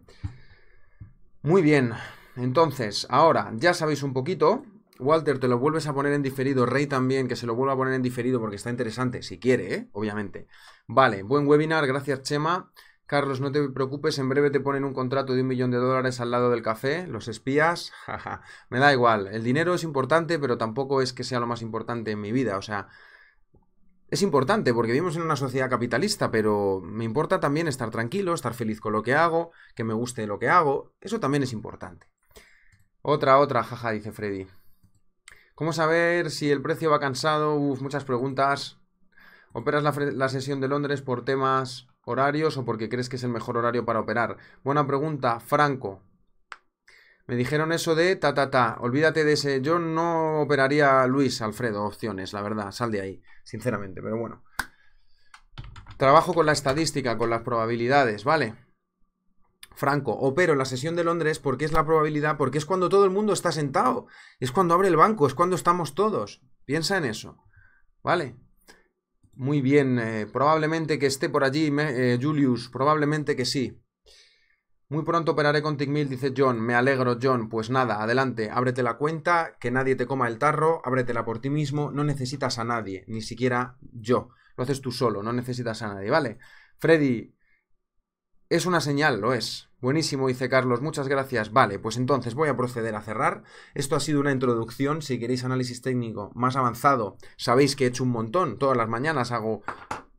Muy bien. Entonces, ahora ya sabéis un poquito. Walter, te lo vuelves a poner en diferido. Rey también, que se lo vuelva a poner en diferido porque está interesante, si quiere, ¿eh? obviamente. Vale, buen webinar, gracias Chema. Carlos, no te preocupes, en breve te ponen un contrato de un millón de dólares al lado del café, los espías, jaja, me da igual, el dinero es importante, pero tampoco es que sea lo más importante en mi vida, o sea, es importante porque vivimos en una sociedad capitalista, pero me importa también estar tranquilo, estar feliz con lo que hago, que me guste lo que hago, eso también es importante. Otra, otra, jaja, dice Freddy. ¿Cómo saber si el precio va cansado? Uf, muchas preguntas. ¿Operas la, sesión de Londres por temas horarios o porque crees que es el mejor horario para operar? Buena pregunta, Franco. Me dijeron eso de ta ta ta. Olvídate de ese. Yo no operaría Luis, Alfredo, opciones, la verdad. Sal de ahí, sinceramente, pero bueno. Trabajo con la estadística, con las probabilidades, ¿vale? Franco, opero la sesión de Londres porque es la probabilidad, porque es cuando todo el mundo está sentado, es cuando abre el banco, es cuando estamos todos. Piensa en eso, ¿vale? Muy bien, eh, probablemente que esté por allí, eh, Julius, probablemente que sí. Muy pronto operaré con mil dice John. Me alegro, John. Pues nada, adelante, ábrete la cuenta, que nadie te coma el tarro, ábretela por ti mismo, no necesitas a nadie, ni siquiera yo. Lo haces tú solo, no necesitas a nadie, ¿vale? Freddy, es una señal, lo es. Buenísimo, dice Carlos, muchas gracias. Vale, pues entonces voy a proceder a cerrar. Esto ha sido una introducción, si queréis análisis técnico más avanzado, sabéis que he hecho un montón, todas las mañanas hago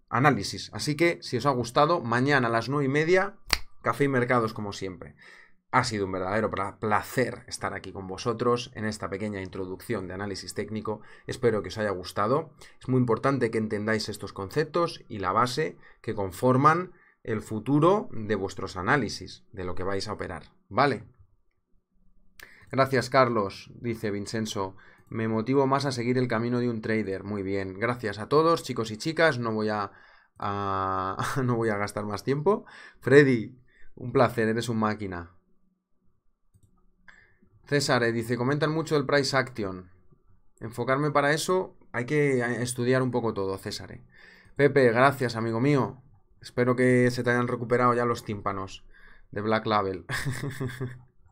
análisis. Así que, si os ha gustado, mañana a las nueve y media, café y mercados como siempre. Ha sido un verdadero placer estar aquí con vosotros en esta pequeña introducción de análisis técnico. Espero que os haya gustado. Es muy importante que entendáis estos conceptos y la base que conforman el futuro de vuestros análisis, de lo que vais a operar, ¿vale? Gracias, Carlos, dice Vincenzo. Me motivo más a seguir el camino de un trader. Muy bien. Gracias a todos, chicos y chicas. No voy a, no voy a gastar más tiempo. Freddy, un placer, eres un máquina. César eh, dice, comentan mucho el price action. Enfocarme para eso, hay que eh, estudiar un poco todo, César. Eh. Pepe, gracias, amigo mío. Espero que se te hayan recuperado ya los tímpanos de Black Label.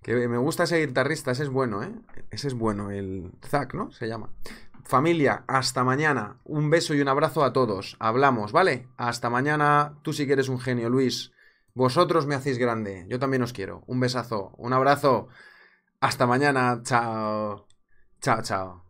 que me gusta ese guitarrista, ese es bueno, ¿eh? Ese es bueno, el ¿Zac, ¿no? Se llama. Familia, hasta mañana. Un beso y un abrazo a todos. Hablamos, ¿vale? Hasta mañana. Tú sí que eres un genio, Luis. Vosotros me hacéis grande. Yo también os quiero. Un besazo, un abrazo. Hasta mañana. Chao. Chao, chao.